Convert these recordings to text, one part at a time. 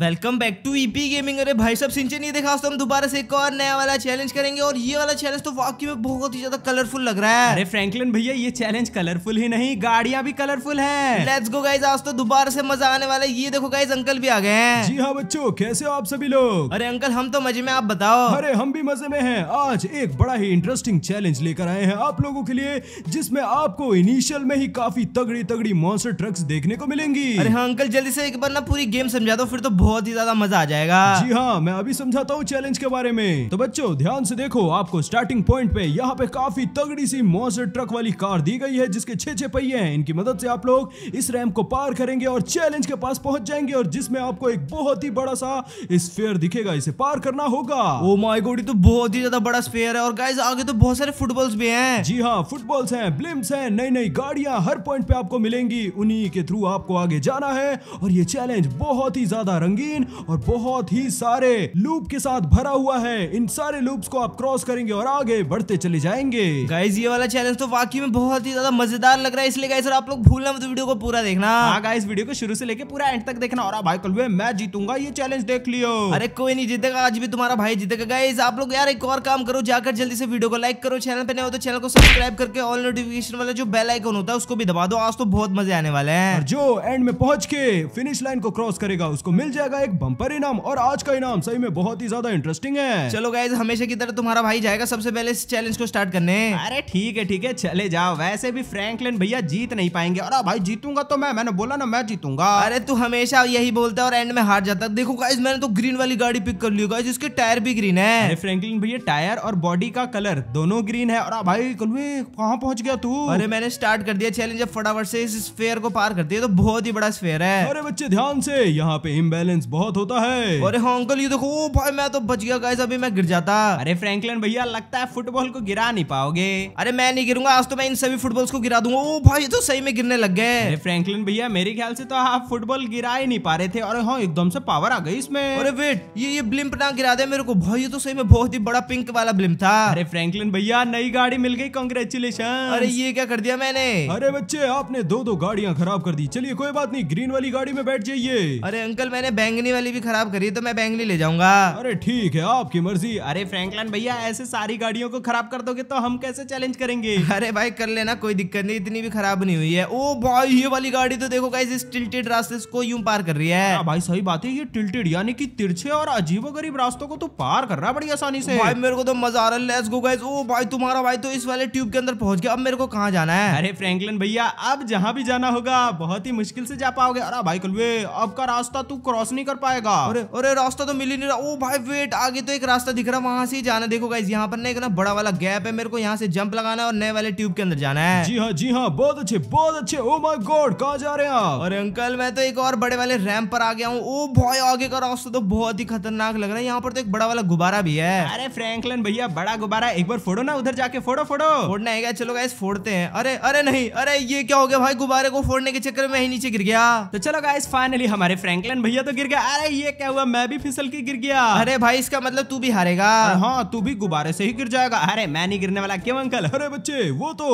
welcome back to EP gaming अरे भाई सब सिंचे नहीं देखा तो हम दोबारा से एक और नया वाला चैलेंज करेंगे और ये वाला चैलेंज तो वाकई में बहुत ही ज्यादा कलरफुल लग रहा है अरे फ्रैंकलिन भैया ये चैलेंज कलरफुल ही नहीं गाड़ियां भी कलरफुल है लेट्स गो गाइज आज तो दोबारा से मजा आने वाला है ये देखो गाइज अंकल भी आ गए हैं जी हाँ बच्चो कैसे हो आप सभी लोग अरे अंकल हम तो मजे में आप बताओ अरे हम भी मजे में है आज एक बड़ा ही इंटरेस्टिंग चैलेंज लेकर आए हैं आप लोगों के लिए जिसमे आपको इनिशियल में ही काफी तगड़ी तगड़ी मॉन्सर ट्रक्स देखने को मिलेंगी अरे हाँ अंकल जल्दी से एक बार ना पूरी गेम समझा दो फिर तो बहुत ही ज्यादा मजा आ जाएगा जी हाँ मैं अभी समझाता हूँ चैलेंज के बारे में तो बच्चों ध्यान से देखो आपको स्टार्टिंग पॉइंट पे यहाँ पे काफी तगड़ी सी मोसर ट्रक वाली कार दी गई है जिसके छे छे पहिए हैं इनकी मदद से आप लोग इस रैम को पार करेंगे और चैलेंज के पास पहुंच जाएंगे और जिसमें आपको एक बहुत ही बड़ा सा स्पेयर दिखेगा इसे पार करना होगा ओ माय गॉड तो बहुत ही ज्यादा बड़ा स्पेयर है और गाइस आगे तो बहुत सारे फुटबॉल्स भी हैं जी हाँ फुटबॉल्स हैं ब्लिम्स हैं नई नई गाड़ियां हर पॉइंट पे आपको मिलेंगी उन्हीं के थ्रू आपको आगे जाना है और ये चैलेंज बहुत ही ज्यादा रंग रंगीन और बहुत ही सारे लूप के साथ भरा हुआ है इन सारे लूप्स को आप क्रॉस करेंगे और आगे बढ़ते चले जाएंगे गाइज ये वाला चैलेंज तो वाकई में बहुत ही ज्यादा मजेदार लग रहा है इसलिए गाइस आप लोग भूलना मत वीडियो को पूरा देखना हाँ गाइस वीडियो को शुरू से लेके पूरा एंड तक देखना और भाई कल मैं जीतूंगा ये चैलेंज देख लियो अरे कोई नहीं जीतेगा आज भी तुम्हारा भाई जीतेगा गाइज आप लोग यार एक और काम करो जाकर जल्दी से वीडियो को लाइक करो चैनल पे नए हो तो चैनल को सब्सक्राइब करके ऑल नोटिफिकेशन वाला जो बेल आइकन होता है उसको भी दबा दो आज तो बहुत मजे आने वाले हैं जो एंड में पहुंच के फिनिश लाइन को क्रॉस करेगा उसको मिल जाए जाएगा एक बम्पर इनाम और आज का इनाम सही में बहुत ही ज्यादा इंटरेस्टिंग है चलो गाइज हमेशा की तरह तुम्हारा भाई जाएगा सबसे पहले इस चैलेंज को स्टार्ट करने अरे ठीक है ठीक है चले जाओ वैसे भी फ्रैंकलिन भैया जीत नहीं पाएंगे और भाई जीतूंगा तो मैं मैंने बोला ना मैं जीतूंगा अरे तू हमेशा यही बोलता है और एंड में हार जाता है देखो गाइज मैंने तो ग्रीन वाली गाड़ी पिक कर ली गाइज इसके टायर भी ग्रीन है फ्रेंकलिन भैया टायर और बॉडी का कलर दोनों ग्रीन है और भाई कलवे कहाँ पहुंच गया तू अरे मैंने स्टार्ट कर दिया चैलेंज फटाफट से इस स्फेयर को पार कर दिया तो बहुत ही बड़ा स्फेयर है अरे बच्चे ध्यान से यहाँ पे इम्बेलेंस मेंटेनेंस बहुत होता है अरे अंकल हाँ, ये देखो भाई मैं तो बच गया गाइस अभी मैं गिर जाता अरे फ्रैंकलिन भैया लगता है फुटबॉल को गिरा नहीं पाओगे अरे मैं नहीं गिरूंगा आज तो मैं इन सभी फुटबॉल्स को गिरा दूंगा ओ भाई ये तो सही में गिरने लग गए अरे फ्रैंकलिन भैया मेरे ख्याल से तो आप फुटबॉल गिरा ही नहीं पा रहे थे और हाँ एकदम से पावर आ गई इसमें अरे वेट ये ये ब्लिम्प ना गिरा दे मेरे को भाई ये तो सही में बहुत ही बड़ा पिंक वाला ब्लिम्प था अरे फ्रैंकलिन भैया नई गाड़ी मिल गई कॉन्ग्रेचुलेशन अरे ये क्या कर दिया मैंने अरे बच्चे आपने दो दो गाड़ियाँ खराब कर दी चलिए कोई बात नहीं ग्रीन वाली गाड़ी में बैठ जाइए अरे अंकल मैंने बैंगनी वाली भी खराब करी तो मैं बैंगनी ले जाऊंगा अरे ठीक है आपकी मर्जी अरे फ्रैंकलन भैया ऐसे सारी गाड़ियों को खराब कर दोगे तो हम कैसे चैलेंज करेंगे अरे भाई कर लेना कोई दिक्कत नहीं इतनी भी खराब नहीं हुई है ओ भाई ये वाली गाड़ी तो देखो गाइस इस टिल्टेड रास्ते को यूं पार कर रही है हाँ भाई सही बात है ये टिल्टेड यानी कि तिरछे और अजीबो गरीब रास्तों को तो पार कर रहा है बड़ी आसानी से भाई मेरे को तो मजा आ रहा है लेट्स गो गाइस ओ भाई तुम्हारा भाई तो इस वाले ट्यूब के अंदर पहुंच गया अब मेरे को कहाँ जाना है अरे फ्रैंकलिन भैया अब जहाँ भी जाना होगा बहुत ही मुश्किल से जा पाओगे अरे भाई कलवे अब का रास्ता तू क्रॉस नहीं कर पाएगा अरे अरे रास्ता तो मिल ही नहीं रहा ओ भाई वेट आगे तो एक रास्ता दिख रहा है वहां से जाना देखो गाइज यहाँ पर ना एक ना बड़ा वाला गैप है मेरे को यहाँ से जंप लगाना है और नए वाले ट्यूब के अंदर जाना है जी हाँ जी हाँ बहुत अच्छे बहुत अच्छे ओ माय गॉड कहाँ जा रहे हैं अरे अंकल मैं तो एक और बड़े वाले रैम्प पर आ गया हूँ ओ भाई आगे का रास्ता तो बहुत ही खतरनाक लग रहा है यहाँ पर तो एक बड़ा वाला गुब्बारा भी है अरे फ्रैंकलन भैया बड़ा गुब्बारा एक बार फोड़ो ना उधर जाके फोड़ो फोड़ो फोड़ना है चलो गाइस फोड़ते हैं अरे अरे नहीं अरे ये क्या हो गया भाई गुब्बारे को फोड़ने के चक्कर में ही नीचे गिर गया तो चलो गाइस फाइनली हमारे फ्रैंकलन भैया तो गिर गिर गया अरे ये क्या हुआ मैं भी फिसल के गिर गया अरे भाई इसका मतलब तू भी हारेगा हाँ तू भी गुब्बारे से ही गिर जाएगा अरे मैं नहीं गिरने वाला क्यों अंकल अरे बच्चे वो तो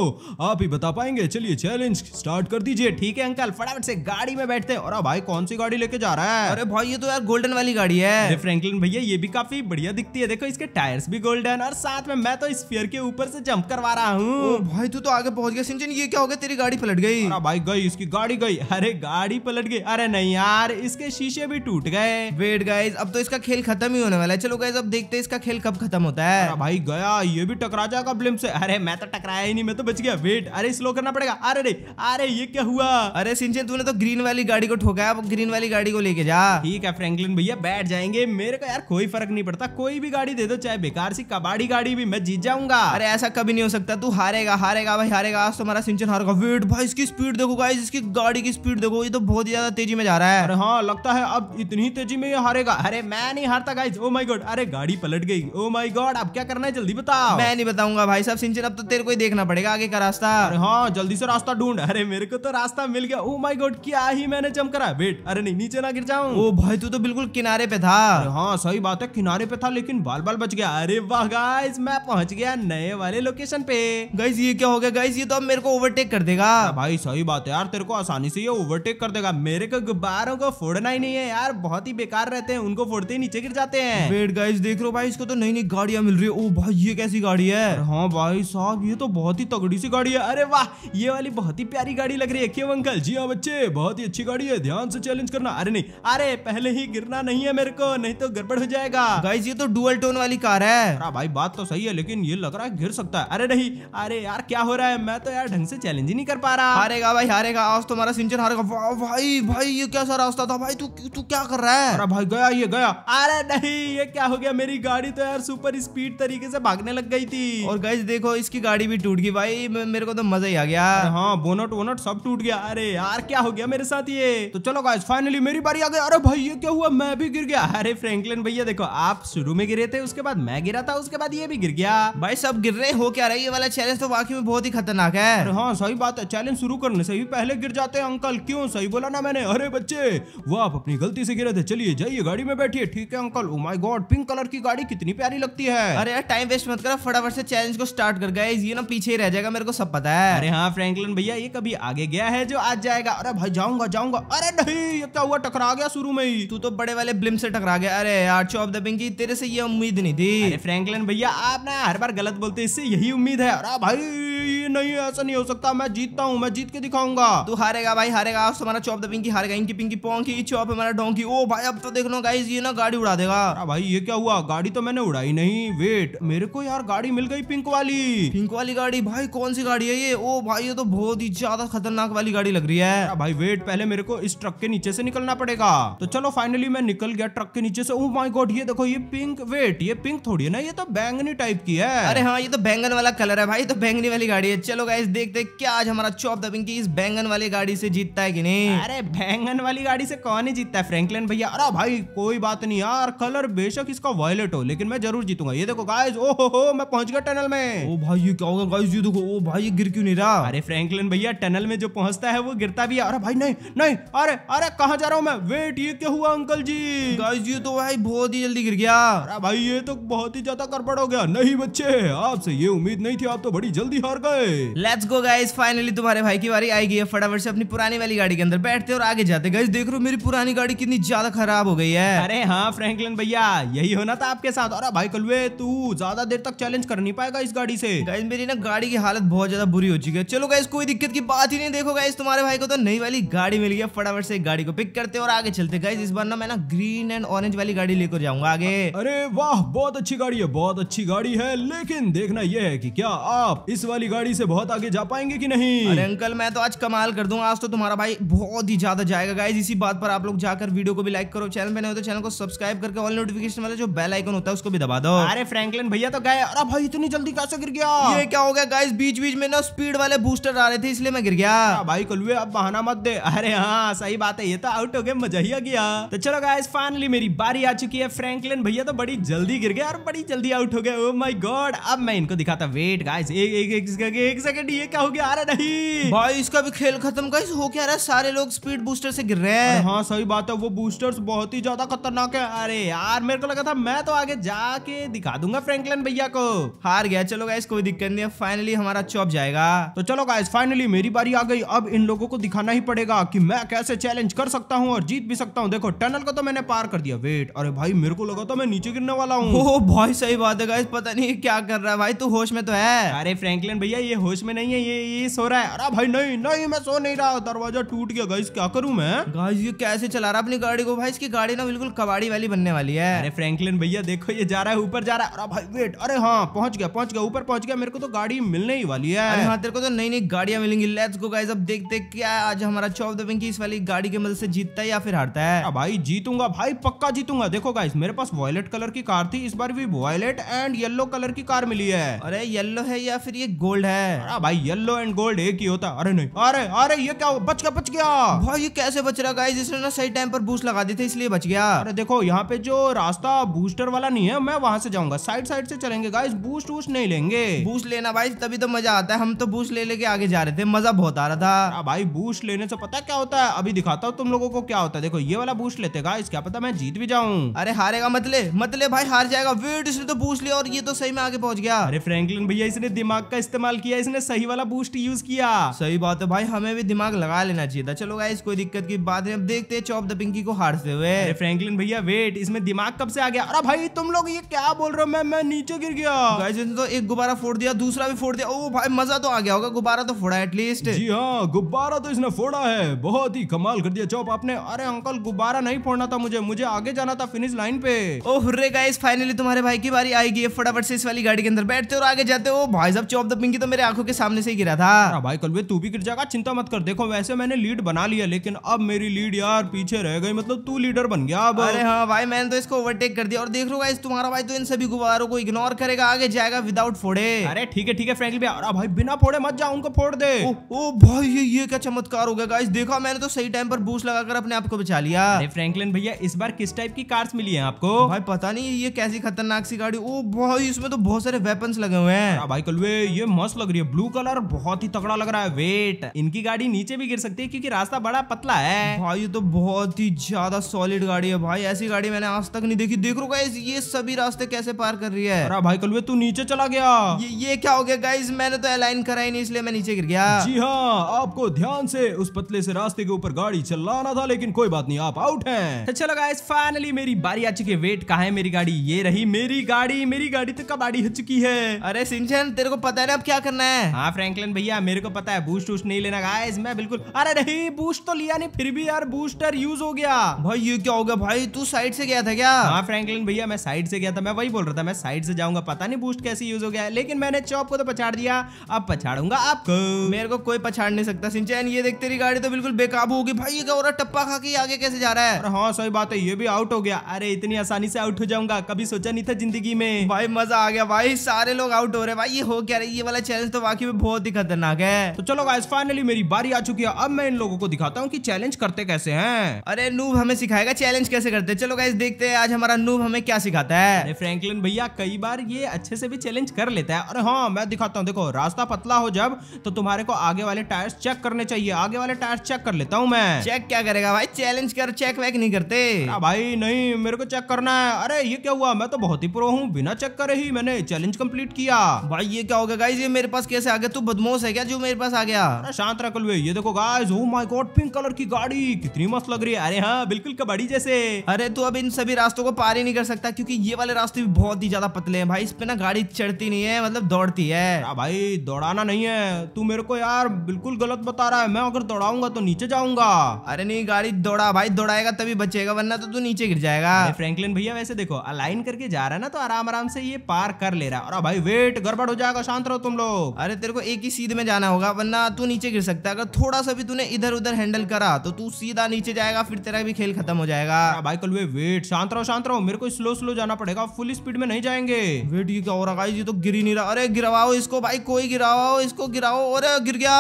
आप ही बता पाएंगे चलिए चैलेंज स्टार्ट कर दीजिए ठीक है अंकल फटाफट से गाड़ी में बैठते हैं और भाई कौन सी गाड़ी लेके जा रहा है अरे भाई ये तो यार गोल्डन वाली गाड़ी है फ्रैंकलिन भैया ये भी काफी बढ़िया दिखती है देखो इसके टायर्स भी गोल्डन और साथ में मैं तो फेयर के ऊपर से जंप करवा रहा हूँ भाई तू तो आगे पहुंच गया सिंचन ये क्या हो गया तेरी गाड़ी पलट गई भाई गई इसकी गाड़ी गई अरे गाड़ी पलट गई अरे नहीं यार इसके शीशे भी भी टूट गए वेट गाइज अब तो इसका खेल खत्म ही होने वाला है चलो गाइज अब देखते हैं इसका खेल कब खत्म होता है भाई गया ये भी टकरा जाएगा ब्लिम से अरे मैं तो टकराया ही नहीं मैं तो बच गया वेट अरे स्लो करना पड़ेगा अरे अरे अरे ये क्या हुआ अरे सिंचन तूने तो ग्रीन वाली गाड़ी को ठोका अब ग्रीन वाली गाड़ी को लेके जा ठीक है फ्रेंकलिन भैया बैठ जाएंगे मेरे को यार कोई फर्क नहीं पड़ता कोई भी गाड़ी दे दो चाहे बेकार सी कबाड़ी गाड़ी भी मैं जीत जाऊंगा अरे ऐसा कभी नहीं हो सकता तू हारेगा हारेगा भाई हारेगा आज तुम्हारा तो सिंचन हारेगा वेट भाई इसकी स्पीड देखो गाइज इसकी गाड़ी की स्पीड देखो ये तो बहुत ज्यादा तेजी में जा रहा है हाँ लगता है अब इतनी तेजी में ये हारेगा अरे मैं नहीं हारता गाइस ओ माई गॉड अरे गाड़ी पलट गई ओ माई गॉड अब क्या करना है जल्दी बताओ मैं नहीं बताऊंगा भाई साहब सिंचन अब तो तेरे को ही देखना पड़ेगा आगे का रास्ता अरे हाँ जल्दी से रास्ता ढूंढ अरे मेरे को तो रास्ता मिल गया ओ माई गॉड क्या ही मैंने जम करा वेट अरे नहीं नीचे ना गिर जाऊँ ओ भाई तू तो बिल्कुल किनारे पे था हाँ सही बात है किनारे पे था लेकिन बाल बाल बच गया अरे वाह गाइस मैं पहुंच गया नए वाले लोकेशन पे गाइस ये क्या हो गया गाइस ये तो अब मेरे को ओवरटेक कर देगा भाई सही बात है यार तेरे को आसानी से ये ओवरटेक कर देगा मेरे को गुब्बारों को फोड़ना ही नहीं है यार बहुत ही बेकार रहते हैं उनको फोड़ते ही नीचे गिर जाते हैं वेट गाइस देख लो भाई इसको तो नई नई गाड़ियां मिल रही है ओ भाई ये कैसी गाड़ी है हाँ भाई साहब ये तो बहुत ही तगड़ी सी गाड़ी है अरे वाह ये वाली बहुत ही प्यारी गाड़ी लग रही है क्यों अंकल जी हाँ बच्चे बहुत ही अच्छी गाड़ी है ध्यान से चैलेंज करना अरे नहीं अरे पहले ही गिरना नहीं है मेरे को नहीं तो गड़बड़ हो जाएगा गाइज ये तो डुअल टोन वाली कार है भाई बात तो सही है लेकिन ये लग रहा है गिर सकता है अरे नहीं अरे यार क्या हो रहा है मैं तो यार ढंग से चैलेंज ही नहीं कर पा रहा हारेगा भाई हारेगा आज तुम्हारा तो सिंचन हारेगा भाई भाई ये कैसा रास्ता था भाई तू तू क्या कर रहा है अरे भाई गया ये गया अरे नहीं ये क्या हो गया मेरी गाड़ी तो यार सुपर स्पीड तरीके से भागने लग गई थी और गाइज देखो इसकी गाड़ी भी टूट गई भाई मेरे को तो मजा ही आ गया हाँ बोनट वोनट सब टूट गया अरे यार क्या हो गया मेरे साथ ये तो चलो गाइज फाइनली मेरी बारी आ गई अरे भाई ये क्या हुआ मैं भी गिर गया अरे फ्रेंकलिन भैया देखो आप शुरू में गिरे थे उसके बाद मैं गिरा था उसके बाद ये भी गिर गया भाई सब गिर रहे हो क्या रही ये वाला चैलेंज तो बाकी में बहुत ही खतरनाक है हाँ सही बात है चैलेंज शुरू करने से पहले गिर जाते हैं अंकल क्यों सही बोला ना मैंने अरे बच्चे वो आप अपनी गलती गलती से गिरा थे चलिए जाइए गाड़ी में बैठिए ठीक है uncle my god pink colour की गाड़ी कितनी प्यारी लगती है अरे यार टाइम वेस्ट मत करो फटाफट से चैलेंज को स्टार्ट कर गए ये ना पीछे ही रह जाएगा मेरे को सब पता है अरे हाँ फ्रैंकलिन भैया ये कभी आगे गया है जो आज जाएगा अरे भाई जाऊंगा जाऊंगा अरे नहीं ये क्या हुआ टकरा गया शुरू में ही तू तो बड़े वाले ब्लिम से टकरा गया अरे यार चौप दबिंगी तेरे से ये उम्मीद नहीं थी फ्रैंकलिन भैया आप ना हर बार गलत बोलते इससे यही उम्मीद है अरे भाई नहीं नहीं ऐसा नहीं हो सकता मैं जीतता हूँ मैं जीत के दिखाऊंगा तू हारेगा भाई हारेगा आप हमारा चौप द पिंकी हारेगा इनकी पिंकी पोंकी चौप हमारा डोंकी ओ भाई अब तो देख लो गाइज ये ना गाड़ी उड़ा देगा भाई ये क्या हुआ गाड़ी तो मैंने उड़ाई नहीं वेट मेरे को यार गाड़ी मिल गई पिंक वाली पिंक वाली गाड़ी भाई कौन सी गाड़ी है ये ओ भाई ये तो बहुत ही ज्यादा खतरनाक वाली गाड़ी लग रही है भाई वेट पहले मेरे को इस ट्रक के नीचे से निकलना पड़ेगा तो चलो फाइनली मैं निकल गया ट्रक के नीचे से ओ माय गॉड ये देखो ये पिंक वेट ये पिंक थोड़ी है ना ये तो बैंगनी टाइप की है अरे हाँ ये तो बैंगन वाला कलर है भाई तो बैंगनी वाली गाड़ी रही है चलो गाइस देखते हैं क्या आज हमारा चौप दबिंग की इस बैंगन वाली गाड़ी से जीतता है कि नहीं अरे बैंगन वाली गाड़ी से कौन ही जीतता है फ्रैंकलिन भैया अरे भाई कोई बात नहीं यार कलर बेशक इसका वॉयलेट हो लेकिन मैं जरूर जीतूंगा ये देखो गाइस ओ हो, हो मैं पहुंच गया टनल में ओ भाई ये क्या होगा गाइस ये देखो ओ भाई ये गिर क्यों नहीं रहा अरे फ्रैंकलिन भैया टनल में जो पहुंचता है वो गिरता भी है अरे भाई नहीं नहीं अरे अरे कहाँ जा रहा हूँ मैं वेट ये क्या हुआ अंकल जी गाइस ये तो भाई बहुत ही जल्दी गिर गया अरे भाई ये तो बहुत ही ज्यादा गड़बड़ हो गया नहीं बच्चे आपसे ये उम्मीद नहीं थी आप तो बड़ी जल्दी हार गए लेट्स गो गाइस फाइनली तुम्हारे भाई की बारी आई गई है फटाफट से अपनी पुरानी वाली गाड़ी के अंदर बैठते और आगे जाते गाइस देख रहे हो मेरी पुरानी गाड़ी कितनी ज्यादा खराब हो गई है अरे हाँ फ्रैंकलिन भैया यही होना था आपके साथ और भाई कलवे तू ज्यादा देर तक चैलेंज कर नहीं पाएगा इस गाड़ी से गाइस मेरी ना गाड़ी की हालत बहुत ज्यादा बुरी हो चुकी है चलो गाइस कोई दिक्कत की बात ही नहीं देखो गाइस तुम्हारे भाई को तो नई वाली गाड़ी मिल गई फटाफट से गाड़ी को पिक करते और आगे चलते गाइस इस बार ना मैं ना ग्रीन एंड ऑरेंज वाली गाड़ी लेकर जाऊंगा आगे अरे वाह बहुत अच्छी गाड़ी है बहुत अच्छी गाड़ी है लेकिन देखना यह है की क्या आप इस वाली गाड़ी गाड़ी से बहुत आगे जा पाएंगे कि नहीं अरे अंकल मैं तो आज कमाल कर दूंगा आज तो तुम्हारा भाई बहुत ही ज्यादा जाएगा गाइज इसी बात पर आप लोग जाकर वीडियो को भी लाइक करो चैनल पे नहीं तो चैनल को सब्सक्राइब करके ऑल नोटिफिकेशन वाले जो बेल आइकन होता है उसको भी दबा दो अरे फ्रेंकलिन भैया तो गए अरे भाई इतनी जल्दी कैसे गिर गया ये क्या हो गया गाइज बीच बीच में ना स्पीड वाले बूस्टर आ रहे थे इसलिए मैं गिर गया भाई कलुए अब बहाना मत दे अरे हाँ सही बात है ये तो आउट हो गया मजा ही आ गया तो चलो गाइज फाइनली मेरी बारी आ चुकी है फ्रेंकलिन भैया तो बड़ी जल्दी गिर गया और बड़ी जल्दी आउट हो गया ओ माई गॉड अब मैं इनको दिखाता वेट गाइज एक एक, एक जाएंगे एक सेकंड ये क्या हो गया अरे नहीं भाई इसका भी खेल खत्म कैसे हो क्या रहा है सारे लोग स्पीड बूस्टर से गिर रहे हैं हाँ सही बात है वो बूस्टर्स बहुत ही ज्यादा खतरनाक है अरे यार मेरे को लगा था मैं तो आगे जाके दिखा दूंगा फ्रेंकलन भैया को हार गया चलो गाइस कोई दिक्कत नहीं है फाइनली हमारा चौप जाएगा तो चलो गाइस फाइनली मेरी बारी आ गई अब इन लोगों को दिखाना ही पड़ेगा की मैं कैसे चैलेंज कर सकता हूँ और जीत भी सकता हूँ देखो टनल को तो मैंने पार कर दिया वेट अरे भाई मेरे को लगा था मैं नीचे गिरने वाला हूँ भाई सही बात है गाइस पता नहीं क्या कर रहा है भाई तू होश में तो है अरे फ्रेंकलिन भैया ये होश में नहीं है ये ये सो रहा है अरे भाई नहीं नहीं मैं सो नहीं रहा दरवाजा टूट गया गाइस क्या करूं मैं गाइस ये कैसे चला रहा अपनी गाड़ी को भाई इसकी गाड़ी ना बिल्कुल कबाड़ी वाली बनने वाली है अरे फ्रैंकलिन भैया देखो ये जा रहा है ऊपर जा रहा है अरे भाई वेट अरे हाँ पहुंच गया पहुंच गया ऊपर पहुंच गया मेरे को तो गाड़ी मिलने ही वाली है अरे हाँ तेरे को तो नई नई गाड़ियां मिलेंगी लेट्स गो गाइस अब देखते क्या आज हमारा चौप दबिंग इस वाली गाड़ी की मदद से जीतता है या फिर हारता है भाई जीतूंगा भाई पक्का जीतूंगा देखो गाइस मेरे पास वॉयलेट कलर की कार थी इस बार भी वॉयलेट एंड येलो कलर की कार मिली है अरे येलो है या फिर ये गोल्ड है है भाई येलो एंड गोल्ड एक ही होता है अरे नहीं अरे अरे ये क्या बच गया बच गया भाई ये कैसे बच रहा गाइस इसने ना सही टाइम पर बूस्ट लगा दी थी इसलिए बच गया अरे देखो यहाँ पे जो रास्ता बूस्टर वाला नहीं है मैं वहाँ से जाऊंगा साइड साइड से चलेंगे गाइस बूस्ट वूस्ट नहीं लेंगे बूस्ट लेना भाई तभी तो मजा आता है हम तो बूस्ट ले लेके आगे जा रहे थे मजा बहुत आ रहा था भाई बूस्ट लेने से पता क्या होता है अभी दिखाता हूँ तुम लोगो को क्या होता है देखो ये वाला बूस्ट लेते गाइस क्या पता मैं जीत भी जाऊँ अरे हारेगा मतले मतले भाई हार जाएगा वेट इसने तो बूस्ट लिया और ये तो सही में आगे पहुंच गया अरे फ्रेंकलिन भैया इसने दिमाग का इस्तेमाल किया किया इसने सही वाला बूस्ट यूज किया सही बात है भाई हमें भी दिमाग लगा लेना चाहिए था चलो गाइस कोई दिक्कत की बात नहीं अब देखते हैं चॉप द पिंकी को हारते हुए फ्रैंकलिन भैया वेट इसमें दिमाग कब से आ गया अरे भाई तुम लोग ये क्या बोल रहे हो मैं मैं नीचे गिर गया गाइस इसने तो एक गुब्बारा फोड़ दिया दूसरा भी फोड़ दिया ओ भाई मजा तो आ गया होगा गुब्बारा तो फोड़ा एटलीस्ट जी हाँ गुब्बारा तो इसने फोड़ा है बहुत ही कमाल कर दिया चॉप आपने अरे अंकल गुब्बारा नहीं फोड़ना था मुझे मुझे आगे जाना था फिनिश लाइन पे ओह रे गाइस फाइनली तुम्हारे भाई की बारी आएगी फटाफट से इस वाली गाड़ी के अंदर बैठते और आगे जाते हो भाई साहब चॉप द पिंकी तो मेरे मेरे आंखों के सामने से ही गिरा था भाई कल तू भी गिर जाएगा चिंता मत कर देखो वैसे मैंने लीड बना लिया लेकिन अब मेरी लीड यार पीछे रह गई मतलब तू लीडर बन गया अब अरे हाँ भाई मैंने तो इसको ओवरटेक कर दिया और देख लो तुम्हारा भाई तो इन सभी गुब्बारों को इग्नोर करेगा आगे जाएगा विदाउट फोड़े अरे ठीक है ठीक है फ्रेंकली भाई बिना फोड़े मत जाओ उनको फोड़ दे ओ, भाई ये ये क्या चमत्कार हो गया गाइस देखा मैंने तो सही टाइम पर बूस्ट लगाकर अपने आप को बचा लिया अरे फ्रैंकलिन भैया इस बार किस टाइप की कार्स मिली है आपको भाई पता नहीं ये कैसी खतरनाक सी गाड़ी ओ भाई इसमें तो बहुत सारे वेपन्स लगे हुए हैं भाई कलवे ये मस्त लग रही है ब्लू कलर बहुत ही तगड़ा लग रहा है वेट इनकी गाड़ी नीचे भी गिर सकती है क्योंकि रास्ता बड़ा पतला है भाई ये तो बहुत ही ज्यादा सॉलिड गाड़ी है भाई ऐसी गाड़ी मैंने आज तक नहीं देखी देख रो गाइज ये सभी रास्ते कैसे पार कर रही है अरे भाई कल तू नीचे चला गया ये, ये क्या हो गया गाइज मैंने तो अलाइन करा ही नहीं इसलिए मैं नीचे गिर गया जी हाँ आपको ध्यान से उस पतले से रास्ते के ऊपर गाड़ी चलाना था लेकिन कोई बात नहीं आप आउट है तो चलो गाइज फाइनली मेरी बारी आ चुकी है वेट कहा है मेरी गाड़ी ये रही मेरी गाड़ी मेरी गाड़ी तो कब आड़ी हो चुकी है अरे सिंह तेरे को पता है ना अब क्या करना है हाँ फ्रैंकलिन भैया मेरे को पता है बूस्ट वूस्ट नहीं लेना गाइस मैं बिल्कुल अरे नहीं बूस्ट तो लिया नहीं फिर भी यार बूस्टर यूज हो गया भाई ये क्या हो गया भाई तू साइड से गया था क्या हाँ फ्रेंकलिन भैया मैं साइड से गया था मैं वही बोल रहा था मैं साइड से जाऊंगा पता नहीं बूस्ट कैसे यूज हो गया लेकिन मैंने चौप को तो पछाड़ दिया अब पछाड़ूंगा आपको मेरे को कोई पछाड़ नहीं सकता सिंचैन ये देख तेरी गाड़ी तो बिल्कुल बेकाबू होगी भाई ये क्या हो रहा टप्पा खा के आगे कैसे जा रहा है हाँ सही बात है ये भी आउट हो गया अरे इतनी आसानी से आउट हो जाऊंगा कभी सोचा नहीं था जिंदगी में भाई मजा आ गया भाई सारे लोग आउट हो रहे भाई ये हो क्या रही ये वाला चैलेंज चैलेंज तो वाकई में बहुत ही खतरनाक है तो चलो गाइस फाइनली मेरी बारी आ चुकी है अब मैं इन लोगों को दिखाता हूँ की चैलेंज करते कैसे है अरे नूब हमें सिखाएगा चैलेंज कैसे करते चलो गाइस देखते हैं आज हमारा नूब हमें क्या सिखाता है फ्रैंकलिन भैया कई बार ये अच्छे से भी चैलेंज कर लेता है अरे हाँ मैं दिखाता हूँ देखो रास्ता पतला हो जब तो तुम्हारे को आगे वाले टायर्स चेक करने चाहिए आगे वाले टायर चेक कर लेता हूँ मैं चेक क्या करेगा भाई चैलेंज कर चेक वेक नहीं करते भाई नहीं मेरे को चेक करना है अरे ये क्या हुआ मैं तो बहुत ही प्रो हूँ बिना चेक करे ही मैंने चैलेंज कम्प्लीट किया भाई ये क्या होगा गाइज ये मेरे पास कैसे आ गया तू बदमोश है क्या जो मेरे पास आ गया शांत रखल ये देखो guys oh my god pink colour की गाड़ी कितनी मस्त लग रही है अरे हाँ बिल्कुल कबड्डी जैसे अरे तू अब इन सभी रास्तों को पार ही नहीं कर सकता क्योंकि ये वाले रास्ते भी बहुत ही ज्यादा पतले हैं भाई इस पे ना गाड़ी चढ़ती नहीं है मतलब दौड़ती है भाई दौड़ाना नहीं है तू मेरे को यार बिल्कुल गलत बता रहा है मैं अगर दौड़ाऊंगा तो नीचे जाऊंगा अरे नहीं गाड़ी दौड़ा भाई दौड़ाएगा तभी बचेगा वरना तो तू नीचे गिर जाएगा फ्रेंकलिन भैया वैसे देखो अलाइन करके जा रहा है ना तो आराम आराम से ये पार कर ले रहा है और भाई वेट गड़बड़ हो जाएगा शांत रहो तुम लोग अरे तेरे को एक ही सीध में जाना होगा वरना तू नीचे गिर सकता है अगर थोड़ा सा भी तूने इधर उधर हैंडल करा तो तू सीधा नीचे जाएगा फिर तेरा भी खेल खत्म हो जाएगा भाई कल वे वेट शांत रहो शांत रहो मेरे को स्लो स्लो जाना पड़ेगा फुल स्पीड में नहीं जाएंगे वेट ये क्या हो रहा है ये तो गिर ही नहीं रहा अरे गिरवाओ इसको भाई कोई गिराओ इसको गिराओ अरे गिर गया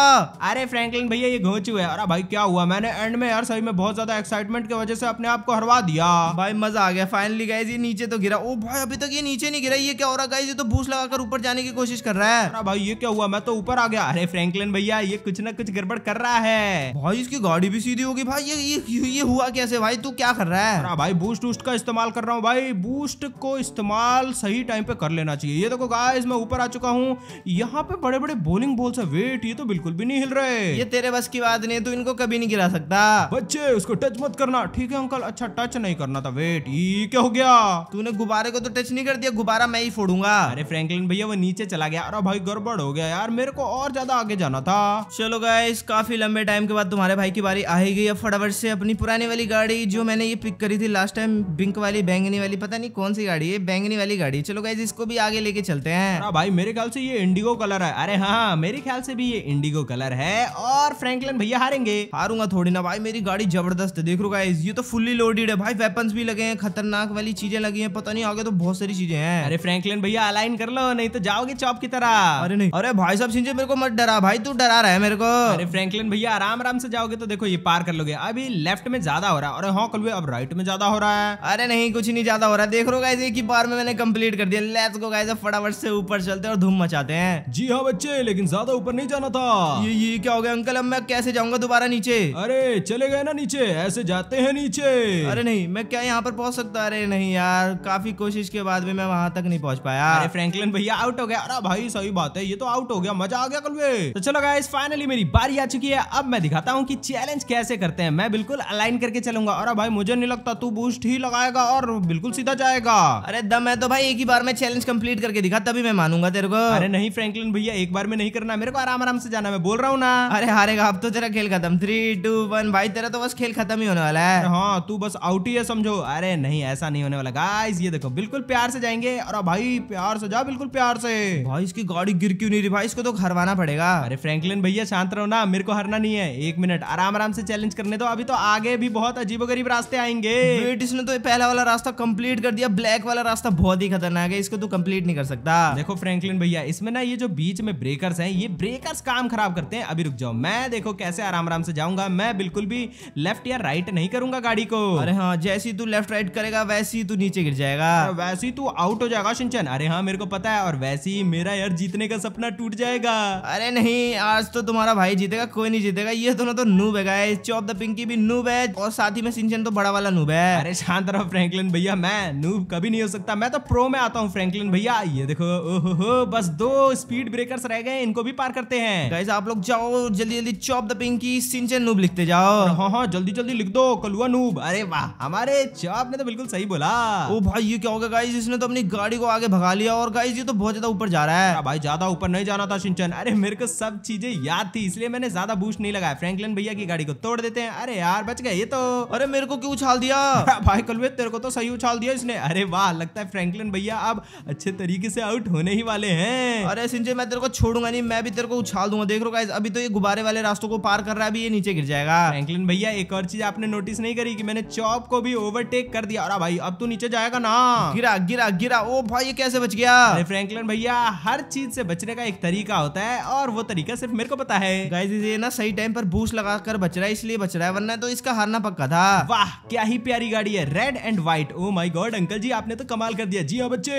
अरे फ्रैंकलिन भैया ये घोच हुआ है अरे भाई क्या हुआ मैंने एंड में यार सही में बहुत ज्यादा एक्साइटमेंट की वजह से अपने आप को हरवा दिया भाई मजा आ गया फाइनली गाइज ये नीचे तो गिरा ओ भाई अभी तक ये नीचे नहीं गिरा ये क्या हो रहा गाइज ये तो भूस लगाकर ऊपर जाने की कोशिश कर रहा है भाई ये क्या हुआ मैं तो ऊपर आ गया अरे फ्रैंकलिन भैया ये कुछ ना कुछ गड़बड़ कर रहा है भाई इसकी गाड़ी भी सीधी होगी भाई ये ये, ये ये हुआ कैसे भाई तू क्या कर रहा है भाई बूस्ट उस्ट का इस्तेमाल कर रहा हूँ भाई बूस्ट को इस्तेमाल सही टाइम पे कर लेना चाहिए ये देखो गाइस मैं ऊपर आ चुका हूँ यहाँ पे बड़े बड़े बोलिंग बॉल्स है वेट ये तो बिल्कुल भी नहीं हिल रहे ये तेरे बस की बात नहीं तू इनको कभी नहीं गिरा सकता बच्चे उसको टच मत करना ठीक है अंकल अच्छा टच नहीं करना था वेट ये क्या हो गया तूने गुब्बारे को तो टच नहीं कर दिया गुब्बारा मैं ही फोड़ूंगा अरे फ्रैंकलिन भैया वो नीचे चला गया अरे भाई गड़बड़ हो गया यार मेरे को और ज्यादा आगे जाना था चलो गाइस काफी लंबे टाइम के बाद तुम्हारे भाई की बारी आएगी अब फटाफट से अपनी पुरानी वाली गाड़ी जो मैंने ये पिक करी थी लास्ट टाइम बिंक वाली बैंगनी वाली पता नहीं कौन सी गाड़ी है बैंगनी वाली गाड़ी चलो गाइज इसको भी आगे लेके चलते हैं भाई मेरे ख्याल से ये इंडिगो कलर है अरे हाँ मेरे ख्याल से भी ये इंडिगो कलर है और फ्रैंकलिन भैया हारेंगे हारूंगा थोड़ी ना भाई मेरी गाड़ी जबरदस्त है देख रो गाइज ये तो फुल्ली लोडेड है भाई वेपन भी लगे हैं खतरनाक वाली चीजें लगी है पता नहीं आगे तो बहुत सारी चीजें हैं अरे फ्रैंकलिन भैया अलाइन कर लो नहीं तो जाओगे चौप की तरह अरे नहीं अरे भाई साहब सिंह मेरे को मत डरा भाई तू डरा रहा है मेरे को अरे फ्रैंकलिन भैया आराम आराम से जाओगे तो देखो ये पार कर लोगे अभी लेफ्ट में ज्यादा हो रहा है अरे हाँ कल अब राइट में ज्यादा हो रहा है अरे नहीं कुछ नहीं ज्यादा हो रहा है देख रो गाइज एक ही बार में मैंने कंप्लीट कर दिया लेट्स गो गाइज फटाफट से ऊपर चलते हैं और धूम मचाते हैं जी हाँ बच्चे लेकिन ज्यादा ऊपर नहीं जाना था ये ये क्या हो गया अंकल अब मैं कैसे जाऊंगा दोबारा नीचे अरे चले गए ना नीचे ऐसे जाते हैं नीचे अरे नहीं मैं क्या यहाँ पर पहुंच सकता अरे नहीं यार काफी कोशिश के बाद भी मैं वहाँ तक नहीं पहुँच पाया अरे फ्रैंकलिन भैया आउट हो गया अरे भाई सही बात है ये तो आउट हो गया मजा आ गया कल तो चलो गाइस फाइनली मेरी बारी आ चुकी है अब मैं दिखाता हूँ कि चैलेंज कैसे करते हैं मैं बिल्कुल अलाइन करके चलूंगा और भाई मुझे नहीं लगता तू बूस्ट ही लगाएगा और बिल्कुल सीधा जाएगा अरे दम है तो भाई एक ही बार में चैलेंज कम्प्लीट करके दिखा तभी मैं मानूंगा तेरे को अरे नहीं फ्रेंकलिन भैया एक बार में नहीं करना मेरे को आराम आराम से जाना मैं बोल रहा हूँ ना अरे हारेगा अब तो तेरा खेल खत्म थ्री टू वन भाई तेरा तो बस खेल खत्म ही होने वाला है हाँ तू बस आउट ही है समझो अरे नहीं ऐसा नहीं होने वाला गाइस ये देखो बिल्कुल प्यार से जाएंगे और भाई प्यार से जा बिल्कुल प्यार से भाई इसकी गाड़ी गिर क्यों नहीं रही भाई इसको तो हरवाना पड़ेगा अरे फ्रैंकलिन भैया शांत रहो ना मेरे को हरना नहीं है एक मिनट आराम आराम से चैलेंज करने दो अभी तो आगे भी बहुत अजीब गरीब रास्ते आएंगे ब्रिटिश ने तो पहला वाला रास्ता कम्प्लीट कर दिया ब्लैक वाला रास्ता बहुत ही खतरनाक है इसको तो कम्प्लीट नहीं कर सकता देखो फ्रेंकलिन भैया इसमें ना ये जो बीच में ब्रेकर है ये ब्रेकर काम खराब करते हैं अभी रुक जाओ मैं देखो कैसे आराम आराम से जाऊंगा मैं बिल्कुल भी लेफ्ट या राइट नहीं करूंगा गाड़ी को अरे हाँ जैसी तू लेफ्ट राइट करेगा वैसे ही तू नीचे गिर जाएगा वैसे ही तू आउट हो जाएगा सिंचन अरे हाँ मेरे को पता है और वैसे ही मेरा यार जीतने का सपना टूट जाएगा अरे नहीं आज तो तुम्हारा भाई जीतेगा कोई नहीं जीतेगा ये दोनों तो नूब है चौप द पिंकी भी नूब है और साथ ही में सिंचन तो बड़ा वाला नूब है अरे शांत रहो फ्रैंकलिन भैया मैं नूब कभी नहीं हो सकता मैं तो प्रो में आता हूँ फ्रेंकलिन भैया ये देखो ओहो बस दो स्पीड ब्रेकर रह गए इनको भी पार करते हैं आप लोग जाओ जल्दी जल्दी चौप द पिंकी सिंचन नूब लिखते जाओ हाँ हाँ जल्दी जल्दी लिख दो कलुआ नूब अरे वाह हमारे चौप ने तो बिल्कुल सही बोला ओ भाई ये क्या होगा गाइस इसने तो अपनी गाड़ी को आगे भगा लिया और गाइस ये तो बहुत ज्यादा ऊपर जा रहा है भाई ज्यादा ऊपर नहीं जाना था सिंचन अरे मेरे को सब चीजें याद थी इसलिए मैंने ज्यादा बूस्ट नहीं लगाया फ्रैंकलिन भैया की गाड़ी को तोड़ देते हैं अरे यार बच गए ये तो अरे मेरे को क्यों उछाल दिया भाई कल तेरे को तो सही उछाल दिया इसने अरे वाह लगता है फ्रेंकलिन भैया अब अच्छे तरीके से आउट होने ही वाले है अरे सिंचन मैं तेरे को छोड़ूंगा नहीं मैं भी तेरे को उछाल दूंगा देख रो अभी तो ये गुब्बारे वाले रास्तों को पार कर रहा है अभी ये नीचे गिर जाएगा फ्रेंकलिन भैया एक और चीज आपने नोटिस नहीं करी की मैंने चौप को भी ओवरटेक कर दिया अरे भाई अब तू नीचे जाएगा ना गिरा गिरा गिरा ओ भाई ये कैसे बच गया अरे फ्रैंकलिन भैया हर चीज से बचने बचने का एक तरीका होता है और वो तरीका सिर्फ मेरे को पता है गाइज ये ना सही टाइम पर बूस्ट लगा कर बच रहा है इसलिए बच रहा है वरना तो इसका हारना पक्का था वाह क्या ही प्यारी गाड़ी है red and white oh my god uncle ji आपने तो कमाल कर दिया जी हाँ बच्चे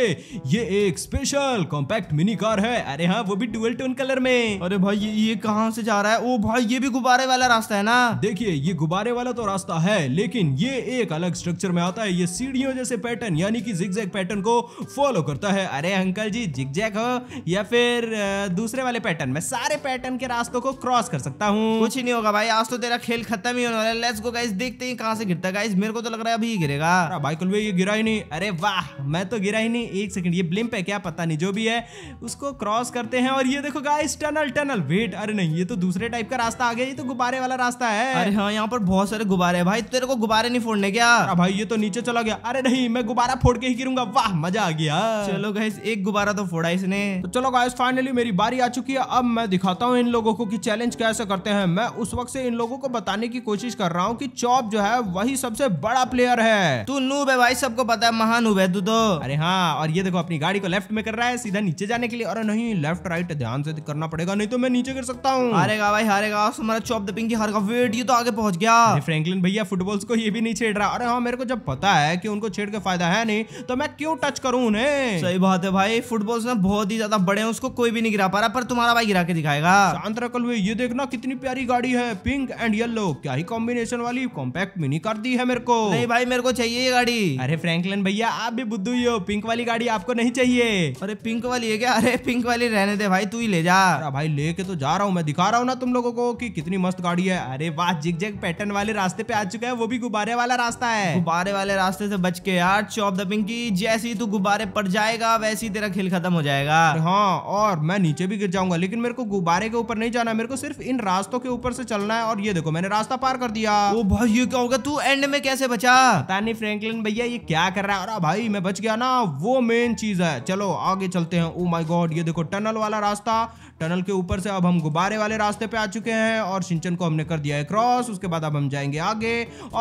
ये एक स्पेशल कॉम्पैक्ट मिनी कार है अरे हाँ वो भी डुअल टोन कलर में अरे भाई ये, ये कहाँ से जा रहा है ओ भाई ये भी गुब्बारे वाला रास्ता है ना देखिए ये गुब्बारे वाला तो रास्ता है लेकिन ये एक अलग स्ट्रक्चर में आता है ये सीढ़ियों जैसे पैटर्न यानी कि जिगजैग पैटर्न को फॉलो करता है अरे अंकल जी जिगजैग हो या फिर फिर दूसरे वाले पैटर्न में सारे पैटर्न के रास्तों को क्रॉस कर सकता हूँ कुछ ही नहीं होगा भाई आज तो तेरा खेल खत्म ही होने वाला है लेट्स गो गाइस देखते हैं कहाँ से गिरता गाइस मेरे को तो लग रहा है अभी गिरेगा भाई कल ये गिरा ही नहीं अरे वाह मैं तो गिरा ही नहीं एक सेकंड ये ब्लिम्प है क्या पता नहीं जो भी है उसको क्रॉस करते हैं और ये देखो गाइस टनल टनल वेट अरे नहीं ये तो दूसरे टाइप का रास्ता आ गया ये तो गुब्बारे वाला रास्ता है अरे हाँ यहाँ पर बहुत सारे गुब्बारे है भाई तेरे को गुब्बारे नहीं फोड़ने क्या भाई ये तो नीचे चला गया अरे नहीं मैं गुब्बारा फोड़ के ही गिरूंगा वाह मजा आ गया चलो गाइस एक गुब्बारा तो फोड़ा इसने तो चलो गाइस फाइन फाइनली मेरी बारी आ चुकी है अब मैं दिखाता हूँ इन लोगों को कि चैलेंज कैसे करते हैं मैं उस वक्त से इन लोगों को बताने की कोशिश कर रहा हूँ कि चॉप जो है वही सबसे बड़ा प्लेयर है तू नूब है भाई सबको पता है महान नूब है तू तो अरे हाँ और ये देखो अपनी गाड़ी को लेफ्ट में कर रहा है सीधा नीचे जाने के लिए और नहीं लेफ्ट राइट ध्यान से करना पड़ेगा नहीं तो मैं नीचे गिर सकता हूँ हारेगा भाई हारेगा हमारा चॉप दपिंग की हारेगा वेट ये तो आगे पहुंच गया फ्रेंकलिन भैया फुटबॉल्स को ये भी नहीं छेड़ रहा अरे हाँ मेरे को जब पता है की उनको छेड़ के फायदा है नहीं तो मैं क्यों टच करूँ उन्हें सही बात है भाई फुटबॉल्स बहुत ही ज्यादा बड़े हैं उसको कोई भी नहीं गिरा पा रहा पर तुम्हारा भाई गिरा के दिखाएगा शांत रकल हुए ये देखना कितनी प्यारी गाड़ी है पिंक एंड येलो क्या ही कॉम्बिनेशन वाली कॉम्पैक्ट मिनी कर दी है मेरे को नहीं भाई मेरे को चाहिए ये गाड़ी अरे फ्रेंकलिन भैया आप भी बुद्धू हो पिंक वाली गाड़ी आपको नहीं चाहिए अरे पिंक वाली है क्या अरे पिंक वाली रहने दे भाई तू ही ले जा भाई लेके तो जा रहा हूँ मैं दिखा रहा हूँ ना तुम लोगो को की कितनी मस्त गाड़ी है अरे वाह जिग जग पैटर्न वाले रास्ते पे आ चुका है वो भी गुब्बारे वाला रास्ता है गुब्बारे वाले रास्ते से बच के यार चौप द पिंकी जैसी तू गुब्बारे पड़ जाएगा वैसी तेरा खेल खत्म हो जाएगा हाँ और और मैं नीचे भी गिर जाऊंगा लेकिन मेरे को गुब्बारे के ऊपर नहीं जाना मेरे को सिर्फ इन रास्तों के ऊपर से चलना है और ये देखो मैंने रास्ता पार कर दिया ओ भाई ये क्या होगा तू एंड में कैसे बचा पता फ्रेंकलिन भैया ये क्या कर रहा है अरे भाई मैं बच गया ना वो मेन चीज है चलो आगे चलते हैं ओ माई गॉड ये देखो टनल वाला रास्ता टनल के ऊपर से अब हम गुब्बारे वाले रास्ते पे आ चुके हैं और सिंचन को हमने कर दिया है क्रॉस उसके बाद अब हम जाएंगे आगे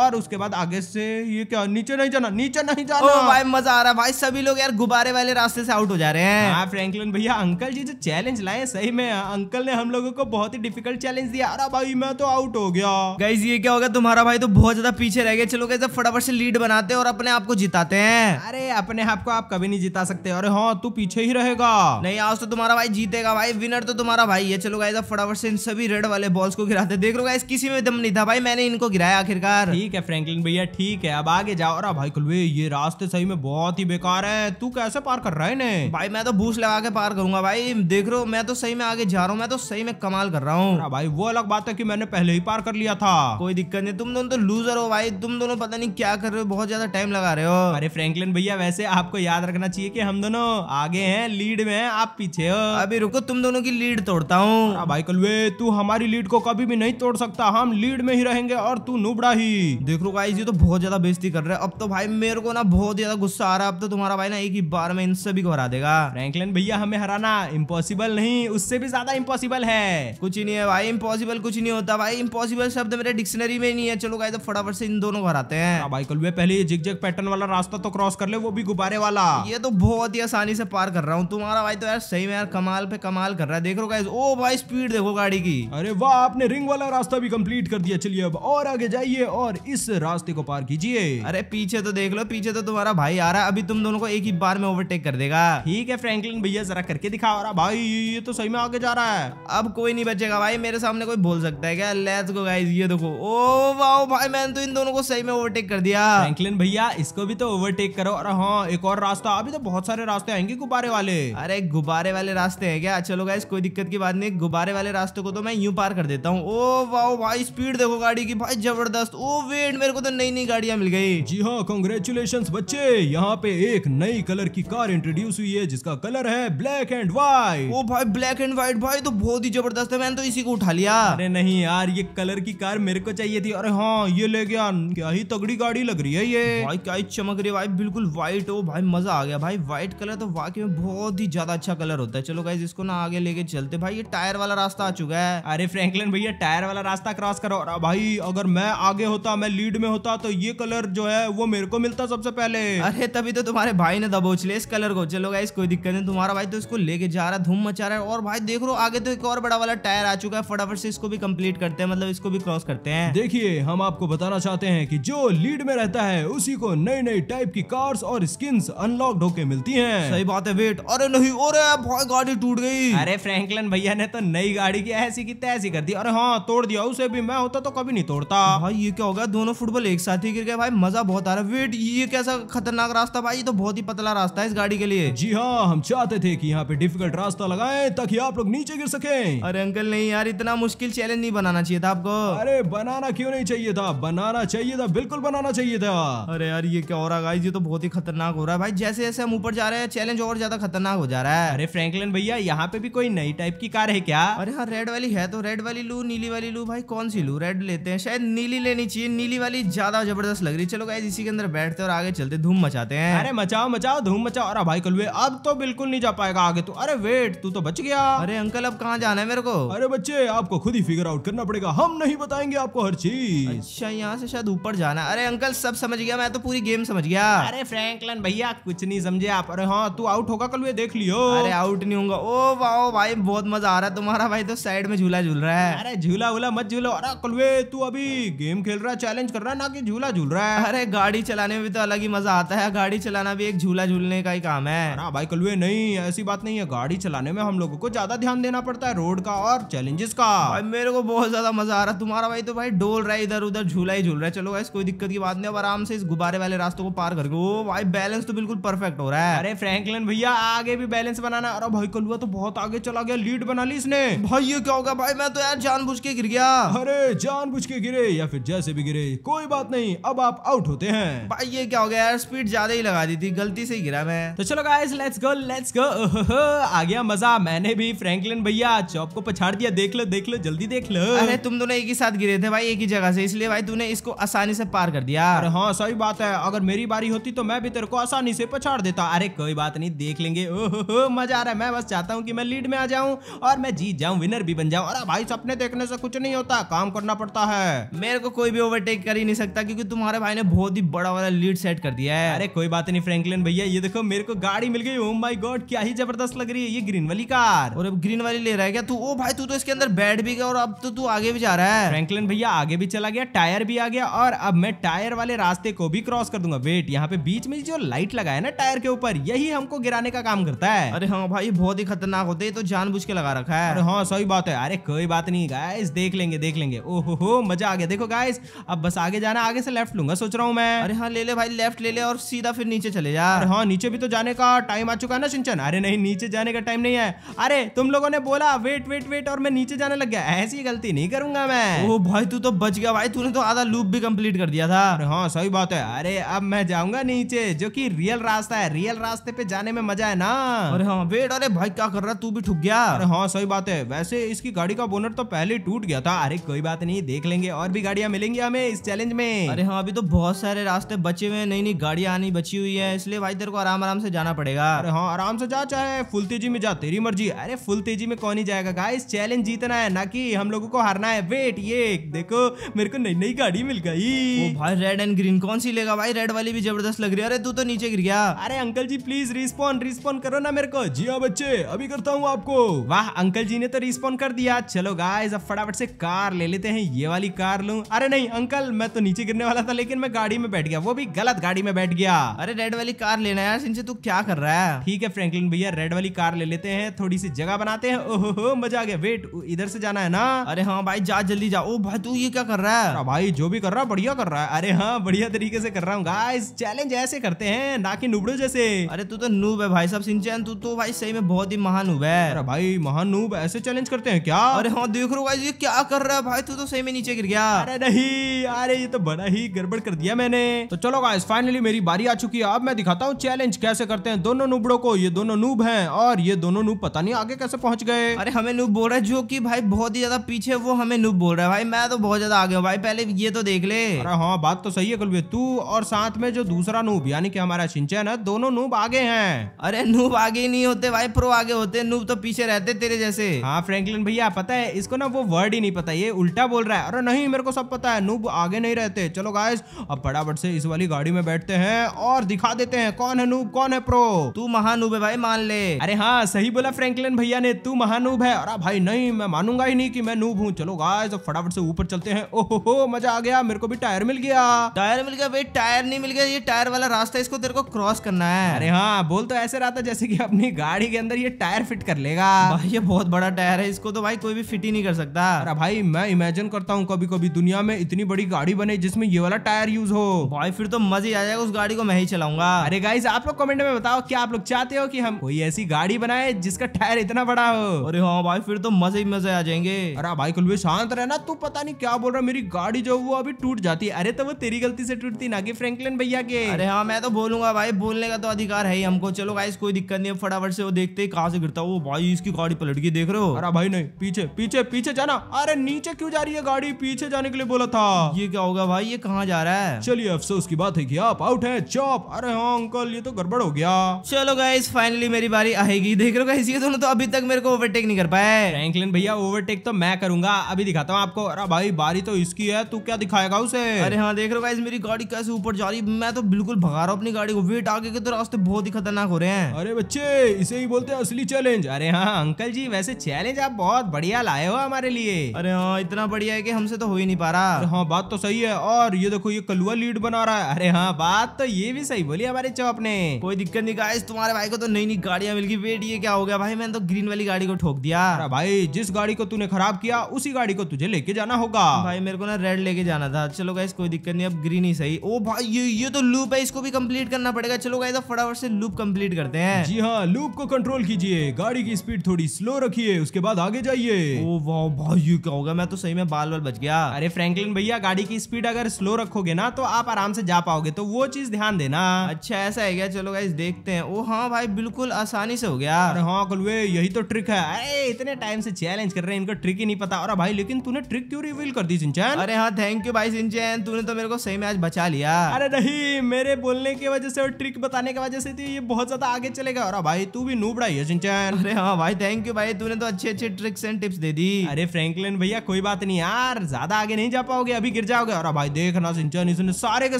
और उसके बाद आगे से ये क्या नीचे नहीं जाना नीचे नहीं जाना ओ भाई मजा आ रहा है भाई सभी लोग यार गुब्बारे वाले रास्ते से आउट हो जा रहे हैं हाँ फ्रेंकलिन भैया अंकल जी जो चैलेंज लाए सही में अंकल ने हम लोगों को बहुत ही डिफिकल्ट चैलेंज दिया अरे भाई मैं तो आउट हो गया गाइज ये क्या होगा तुम्हारा भाई तो बहुत ज्यादा पीछे रह गए चलो गए फटाफट से लीड बनाते और अपने आप को जिताते हैं अरे अपने आप को आप कभी नहीं जिता सकते अरे हाँ तू पीछे ही रहेगा नहीं आज तो तुम्हारा भाई जीतेगा भाई विनर तो तुम्हारा भाई है चलो गाइस अब फटाफट से इन सभी रेड वाले बॉल्स को गिराते देख लो गाइस किसी में दम नहीं था भाई मैंने इनको गिराया आखिरकार ठीक है फ्रैंकलिन भैया ठीक है अब आगे जाओ और भाई कुलवे ये रास्ते सही में बहुत ही बेकार है तू कैसे पार कर रहा है इन्हें भाई मैं तो भूस लगा के पार करूंगा भाई देख रो मैं तो सही में आगे जा रहा हूँ मैं तो सही में कमाल कर रहा हूँ भाई वो अलग बात है की मैंने पहले ही पार कर लिया था कोई दिक्कत नहीं तुम दोनों तो लूजर हो भाई तुम दोनों पता नहीं क्या कर रहे हो बहुत ज्यादा टाइम लगा रहे हो अरे फ्रैंकलिन भैया वैसे आपको याद रखना चाहिए की हम दोनों आगे है लीड में आप पीछे हो अभी रुको तुम दोनों की लीड तोड़ता हूँ हाँ भाई कलवे तू हमारी लीड को कभी भी नहीं तोड़ सकता हम लीड में ही रहेंगे और तू नुबड़ा ही देख लो भाई जी तो बहुत ज्यादा बेजती कर रहे हैं अब तो भाई मेरे को ना बहुत ज्यादा गुस्सा आ रहा है अब तो तुम्हारा भाई ना एक ही बार में इन सभी को हरा देगा फ्रेंकलिन भैया हमें हराना इम्पोसिबल नहीं उससे भी ज्यादा इम्पोसिबल है कुछ ही नहीं है भाई इम्पोसिबल कुछ नहीं होता भाई इम्पोसिबल शब्द मेरे डिक्शनरी में नहीं है चलो भाई तो फटाफट से इन दोनों को हराते हैं हाँ भाई कलवे पहले जिग जग पैटर्न वाला रास्ता तो क्रॉस कर ले वो भी गुब्बारे वाला ये तो बहुत ही आसानी से पार कर रहा हूँ तुम्हारा भाई तो यार सही में यार कमाल पे कमाल कर रहा है है देख रो गाइस ओ भाई स्पीड देखो गाड़ी की अरे वाह आपने रिंग वाला रास्ता भी कंप्लीट कर दिया चलिए अब और आगे जाइए और इस रास्ते को पार कीजिए अरे पीछे तो देख लो पीछे तो तुम्हारा भाई आ रहा है अभी तुम दोनों को एक ही बार में ओवरटेक कर देगा ठीक है फ्रेंकलिन भैया जरा करके दिखा रहा भाई ये तो सही में आगे जा रहा है अब कोई नहीं बचेगा भाई मेरे सामने कोई बोल सकता है क्या लेट्स गो गाइस ये देखो ओ वाओ भाई मैंने तो इन दोनों को सही में ओवरटेक कर दिया फ्रेंकलिन भैया इसको भी तो ओवरटेक करो और हाँ एक और रास्ता अभी तो बहुत सारे रास्ते आएंगे गुब्बारे वाले अरे गुब्बारे वाले रास्ते है क्या चलो गाइस कोई दिक्कत की बात नहीं गुब्बारे वाले रास्ते को तो मैं यूं पार कर देता हूँ ओ वाओ भाई स्पीड देखो गाड़ी की भाई जबरदस्त ओ वेट मेरे को तो नई नई गाड़िया मिल गई जी हाँ कॉन्ग्रेचुलेशन बच्चे यहाँ पे एक नई कलर की कार इंट्रोड्यूस हुई है जिसका कलर है ब्लैक एंड व्हाइट ओ भाई ब्लैक एंड व्हाइट भाई तो बहुत ही जबरदस्त है मैंने तो इसी को उठा लिया अरे नहीं यार ये कलर की कार मेरे को चाहिए थी अरे हाँ ये ले गया क्या ही तगड़ी गाड़ी लग रही है ये भाई क्या ही चमक रही है भाई बिल्कुल व्हाइट हो भाई मजा आ गया भाई व्हाइट कलर तो वाकई में बहुत ही ज्यादा अच्छा कलर होता है चलो गाइज इसको ना आगे लेके लेके चलते भाई ये टायर वाला रास्ता आ चुका है अरे फ्रैंकलिन भैया टायर वाला रास्ता क्रॉस करो भाई अगर मैं आगे होता मैं लीड में होता तो ये कलर जो है वो मेरे को मिलता सबसे पहले अरे तभी तो तुम्हारे भाई ने दबोच लिया इस कलर को चलो गाइस कोई दिक्कत नहीं तुम्हारा भाई तो इसको लेके जा रहा है धूम मचा रहा है और भाई देख रो आगे तो एक और बड़ा वाला टायर आ चुका है फटाफट से इसको भी कम्प्लीट करते हैं मतलब इसको भी क्रॉस करते हैं देखिए हम आपको बताना चाहते हैं कि जो लीड में रहता है उसी को नई नई टाइप की कार्स और स्किन अनलॉक्ड होके मिलती है सही बात है वेट अरे नहीं और भाई गाड़ी टूट गई अरे फ्रैंकलिन भैया ने तो नई गाड़ी की ऐसी की तैसी कर दी अरे हाँ तोड़ दिया उसे भी मैं होता तो कभी नहीं तोड़ता भाई ये क्या हो गया दोनों फुटबॉल एक साथ ही गिर गया भाई मजा बहुत आ रहा है वेट ये कैसा खतरनाक रास्ता भाई ये तो बहुत ही पतला रास्ता है इस गाड़ी के लिए जी हाँ हम चाहते थे की यहाँ पे डिफिकल्ट रास्ता लगाए ताकि आप लोग नीचे गिर सके अरे अंकल नहीं यार इतना मुश्किल चैलेंज नहीं बनाना चाहिए था आपको अरे बनाना क्यों नहीं चाहिए था बनाना चाहिए था बिल्कुल बनाना चाहिए था अरे यार ये क्या हो रहा है ये तो बहुत ही खतरनाक हो रहा है भाई जैसे जैसे हम ऊपर जा रहे हैं चैलेंज और ज्यादा खतरनाक हो जा रहा है अरे फ्रैंकलिन भैया यहाँ पे भी कोई नई टाइप की कार है क्या अरे हाँ रेड वाली है तो रेड वाली लू नीली वाली लू भाई कौन सी लू रेड लेते हैं शायद नीली लेनी चाहिए नीली वाली ज्यादा जबरदस्त लग रही चलो गाइज इसी के अंदर बैठते और आगे चलते धूम मचाते हैं अरे मचाओ मचाओ धूम मचाओ अरे भाई कलुए अब तो बिल्कुल नहीं जा पाएगा आगे तो अरे वेट तू तो बच गया अरे अंकल अब कहाँ जाना है मेरे को अरे बच्चे आपको खुद ही फिगर आउट करना पड़ेगा हम नहीं बताएंगे आपको हर चीज अच्छा यहाँ से शायद ऊपर जाना अरे अंकल सब समझ गया मैं तो पूरी गेम समझ गया अरे फ्रैंकलन भैया कुछ नहीं समझे आप अरे हाँ तू आउट होगा कल देख लियो अरे आउट नहीं होगा ओ वाह भाई भाई बहुत मजा आ रहा है तुम्हारा भाई तो साइड में झूला झूल रहा है अरे झूला वूला मत झूलो अरे कलवे तू अभी गेम खेल रहा है चैलेंज कर रहा है ना कि झूला झूल रहा है अरे गाड़ी चलाने में भी तो अलग ही मजा आता है गाड़ी चलाना भी एक झूला झूलने का ही काम है ना भाई कलवे नहीं ऐसी बात नहीं है गाड़ी चलाने में हम लोगों को ज्यादा ध्यान देना पड़ता है रोड का और चैलेंजेस का मेरे को बहुत ज्यादा मजा आ रहा है तुम्हारा भाई तो भाई डोल रहा है इधर उधर झूला ही झूल रहा है चलो ऐसे कोई दिक्कत की बात नहीं अब आराम से इस गुब्बारे वाले रास्तों को पार करके वो भाई बैलेंस तो बिल्कुल परफेक्ट हो रहा है अरे फ्रैंकलिन भैया आगे भी बैलेंस बनाना अरे भाई कलुआ तो बहुत आगे चला आ गया लीड बना ली इसने भाई ये क्या होगा भाई मैं तो यार जानबूझ के गिर गया अरे जानबूझ के गिरे या फिर जैसे भी गिरे कोई बात नहीं अब आप आउट होते हैं भाई ये क्या हो गया यार स्पीड ज्यादा ही लगा दी थी गलती से ही गिरा मैं तो चलो guys let's go let's go आ गया मजा मैंने भी फ्रैंकलिन भैया चौप को पछाड़ दिया देख लो देख लो जल्दी देख लो अरे तुम दोनों एक ही साथ गिरे थे भाई एक ही जगह से इसलिए भाई तूने इसको आसानी से पार कर दिया अरे हाँ सही बात है अगर मेरी बारी होती तो मैं भी तेरे को आसानी से पछाड़ देता अरे कोई बात नहीं देख लेंगे ओहो मजा आ रहा है मैं बस चाहता हूँ की मैं लीड में आ जाऊं और मैं जीत जाऊं विनर भी बन जाऊं अरे भाई सपने देखने से कुछ नहीं होता काम करना पड़ता है मेरे को कोई भी ओवरटेक कर ही नहीं सकता क्योंकि तुम्हारे भाई ने बहुत ही बड़ा वाला लीड सेट कर दिया है अरे कोई बात नहीं फ्रेंकलिन भैया ये देखो मेरे को गाड़ी मिल गई ओम माई गॉड क्या ही जबरदस्त लग रही है ये ग्रीन वाली कार और अब ग्रीन वाली ले रहा है क्या तू ओ भाई तू तो इसके अंदर बैठ भी गया और अब तो तू आगे भी जा रहा है फ्रेंकलिन भैया आगे भी चला गया टायर भी आ गया और अब मैं टायर वाले रास्ते को भी क्रॉस कर दूंगा वेट यहाँ पे बीच में जो लाइट लगा है ना टायर के ऊपर यही हमको गिराने का काम करता है अरे हाँ भाई बहुत ही खतरनाक होते हैं तो जानबूझ के लगा रखा है अरे हाँ सही बात है अरे कोई बात नहीं गाइस देख लेंगे देख लेंगे ओहो हो मजा आ गया देखो गाइस अब बस आगे जाना आगे से लेफ्ट लूंगा सोच रहा हूँ मैं अरे हाँ ले ले भाई लेफ्ट ले ले और सीधा फिर नीचे चले जा अरे हाँ नीचे भी तो जाने का टाइम आ चुका है ना सिंचन अरे नहीं नीचे जाने का टाइम नहीं है अरे तुम लोगों ने बोला वेट वेट वेट और मैं नीचे जाने लग गया ऐसी गलती नहीं करूंगा मैं ओ भाई तू तो बच गया भाई तूने तो आधा लूप भी कम्प्लीट कर दिया था अरे हाँ सही बात है अरे अब मैं जाऊंगा नीचे जो की रियल रास्ता है रियल रास्ते पे जाने में मजा है ना अरे हाँ वेट अरे भाई क्या कर रहा तू भी ठुक गया अरे हाँ सही बात है वैसे इसकी गाड़ी का बोनर तो पहले टूट गया था अरे कोई बात नहीं देख लेंगे और भी गाड़ियाँ मिलेंगी हमें इस चैलेंज में अरे हाँ अभी तो बहुत सारे रास्ते बचे हुए हैं नई नई गाड़ियाँ आनी बची हुई है इसलिए भाई तेरे को आराम आराम से जाना पड़ेगा अरे हाँ आराम से जा चाहे फुल तेजी में जा तेरी मर्जी अरे फुल तेजी में कौन ही जाएगा इस चैलेंज जीतना है ना कि हम लोगों को हारना है वेट ये देखो मेरे को नई नई गाड़ी मिल गई भाई रेड एंड ग्रीन कौन सी लेगा भाई रेड वाली भी जबरदस्त लग रही है अरे तू तो नीचे गिर गया अरे uncle ji please respond respond करो ना मेरे को जी हाँ बच्चे अभी करता हूँ आपको आपको वाह अंकल जी ने तो रिस्पॉन्ड कर दिया चलो गाइज अब फटाफट से कार ले लेते हैं ये वाली कार लू अरे नहीं अंकल मैं तो नीचे गिरने वाला था लेकिन मैं गाड़ी में बैठ गया वो भी गलत गाड़ी में बैठ गया अरे रेड वाली कार लेना यार सिंह तू क्या कर रहा है ठीक है फ्रेंकलिन भैया रेड वाली कार ले लेते हैं थोड़ी सी जगह बनाते हैं ओहो मजा आ गया वेट इधर से जाना है ना अरे हाँ भाई जा जल्दी जाओ ओ भाई तू ये क्या कर रहा है हाँ भाई जो भी कर रहा है बढ़िया कर रहा है अरे हाँ बढ़िया तरीके से कर रहा हूँ गाइस चैलेंज ऐसे करते हैं ना कि नुबड़ो जैसे अरे तू तो नूब है भाई सब सिंचन तू तो भाई सही में बहुत ही महान हुआ है रहा भाई महान नूब ऐसे चैलेंज करते हैं क्या अरे हाँ देख रो भाई ये क्या कर रहा है भाई तू तो सही में नीचे गिर गया अरे नहीं अरे ये तो बड़ा ही गड़बड़ कर दिया मैंने तो चलो गाइस फाइनली मेरी बारी आ चुकी है अब मैं दिखाता हूँ चैलेंज कैसे करते हैं दोनों नूबड़ो को ये दोनों नूब है और ये दोनों नूब पता नहीं आगे कैसे पहुंच गए अरे हमें नूब बोल रहा है जो की भाई बहुत ही ज्यादा पीछे वो हमें नूब बोल रहा है भाई मैं तो बहुत ज्यादा आगे हूँ भाई पहले ये तो देख ले अरे हाँ बात तो सही है कलवे तू और साथ में जो दूसरा नूब यानी कि हमारा सिंचन है दोनों नूब आगे है अरे नूब आगे नहीं होते भाई प्रो आगे होते नूब तो पीछे पीछे रहते तेरे जैसे हाँ फ्रैंकलिन भैया पता है इसको ना वो वर्ड ही नहीं पता ये उल्टा बोल रहा है अरे नहीं मेरे को सब पता है नूब आगे नहीं रहते चलो गायस अब फटाफट से इस वाली गाड़ी में बैठते हैं और दिखा देते हैं कौन है नूब कौन है प्रो तू महानूब है भाई मान ले अरे हाँ सही बोला फ्रेंकलिन भैया ने तू महानूब है अरे भाई नहीं मैं मानूंगा ही नहीं की मैं नूब हूँ चलो गाय अब फटाफट से ऊपर चलते हैं ओहो मजा आ गया मेरे को भी टायर मिल गया टायर मिल गया भाई टायर नहीं मिल गया ये टायर वाला रास्ता इसको तेरे को क्रॉस करना है अरे हाँ बोल तो ऐसे रहा था जैसे की अपनी गाड़ी के अंदर ये टायर फिट कर लेगा जाएगा भाई ये बहुत बड़ा टायर है इसको तो भाई कोई भी फिट ही नहीं कर सकता अरे भाई मैं इमेजिन करता हूँ कभी कभी दुनिया में इतनी बड़ी गाड़ी बने जिसमें ये वाला टायर यूज हो भाई फिर तो मजा ही आ जाएगा उस गाड़ी को मैं ही चलाऊंगा अरे गाई आप लोग कमेंट में बताओ क्या आप लोग चाहते हो की हम कोई ऐसी गाड़ी बनाए जिसका टायर इतना बड़ा हो अरे हाँ भाई फिर तो मजे ही मजे आ जाएंगे अरे भाई कुल भी शांत रहना तू पता नहीं क्या बोल रहा मेरी गाड़ी जो वो अभी टूट जाती है अरे तो वो तेरी गलती से टूटती ना कि फ्रैंकलिन भैया के अरे हाँ मैं तो बोलूंगा भाई बोलने का तो अधिकार है ही हमको चलो गाइस कोई दिक्कत नहीं है फटाफट से वो देखते कहाँ से गिरता वो भाई भाई इसकी गाड़ी पलट गई देख रहे हो अरे भाई नहीं पीछे पीछे पीछे जाना अरे नीचे क्यों जा रही है गाड़ी पीछे जाने के लिए बोला था ये क्या होगा भाई ये कहाँ जा रहा है चलिए अफसोस की बात है की आप आउट है चौप अरे हाँ अंकल ये तो गड़बड़ हो गया चलो गाइस फाइनली मेरी बारी आएगी देख रहे हो ये दोनों तो अभी तक मेरे को ओवरटेक नहीं कर पाए फ्रैंकलिन भैया ओवरटेक तो मैं करूंगा अभी दिखाता हूँ आपको अरे भाई बारी तो इसकी है तू क्या दिखाएगा उसे अरे हाँ देख रहे हो मेरी गाड़ी कैसे ऊपर जा रही मैं तो बिल्कुल भगा रहा हूँ अपनी गाड़ी को वेट आगे के तो रास्ते बहुत ही खतरनाक हो रहे हैं अरे बच्चे इसे ही बोलते हैं असली चैलेंज अरे हाँ हाँ अंकल जी वैसे चैलेंज आप बहुत बढ़िया लाए हो हमारे लिए अरे हाँ इतना बढ़िया है कि हमसे तो हो ही नहीं पा रहा हाँ बात तो सही है और ये देखो ये कलुआ लीड बना रहा है अरे हाँ बात तो ये भी सही बोली हमारे चौप ने कोई दिक्कत नहीं गाइस तुम्हारे भाई को तो नई नई गाड़िया मिल गई वेट ये क्या हो गया भाई मैंने तो ग्रीन वाली गाड़ी को ठोक दिया भाई जिस गाड़ी को तूने खराब किया उसी गाड़ी को तुझे लेके जाना होगा भाई मेरे को ना रेड लेके जाना था चलो गाइस कोई दिक्कत नहीं अब ग्रीन ही सही ओ भाई ये ये तो लूप है इसको भी कम्प्लीट करना पड़ेगा चलो गाइस फटाफट से लूप कम्प्लीट करते हैं जी हाँ लूप को कंट्रोल कीजिए गाड़ी की स्पीड स्पीड थोड़ी स्लो रखिए उसके बाद आगे जाइए ओ वाह भाई ये क्या होगा मैं तो सही में बाल बाल बच गया अरे फ्रैंकलिन भैया गाड़ी की स्पीड अगर स्लो रखोगे ना तो आप आराम से जा पाओगे तो वो चीज ध्यान देना अच्छा ऐसा है क्या चलो गाइस देखते हैं ओ हाँ भाई बिल्कुल आसानी से हो गया अरे हाँ कलवे यही तो ट्रिक है अरे इतने टाइम से चैलेंज कर रहे हैं इनको ट्रिक ही नहीं पता और भाई लेकिन तूने ट्रिक क्यों रिवील कर दी सिंचैन अरे हाँ थैंक यू भाई सिंचैन तूने तो मेरे को सही में आज बचा लिया अरे नहीं मेरे बोलने की वजह से और ट्रिक बताने की वजह से तो ये बहुत ज्यादा आगे चलेगा और भाई तू भी नूबड़ा ही है सिंचैन अरे हाँ हाँ भाई थैंक यू भाई तूने तो अच्छे अच्छे ट्रिक्स एंड टिप्स दे दी अरे फ्रैंकलिन भैया कोई बात नहीं यार ज्यादा आगे नहीं जा पाओगे अभी गिर जाओगे अरे भाई देखना सिंचन इसने सारे के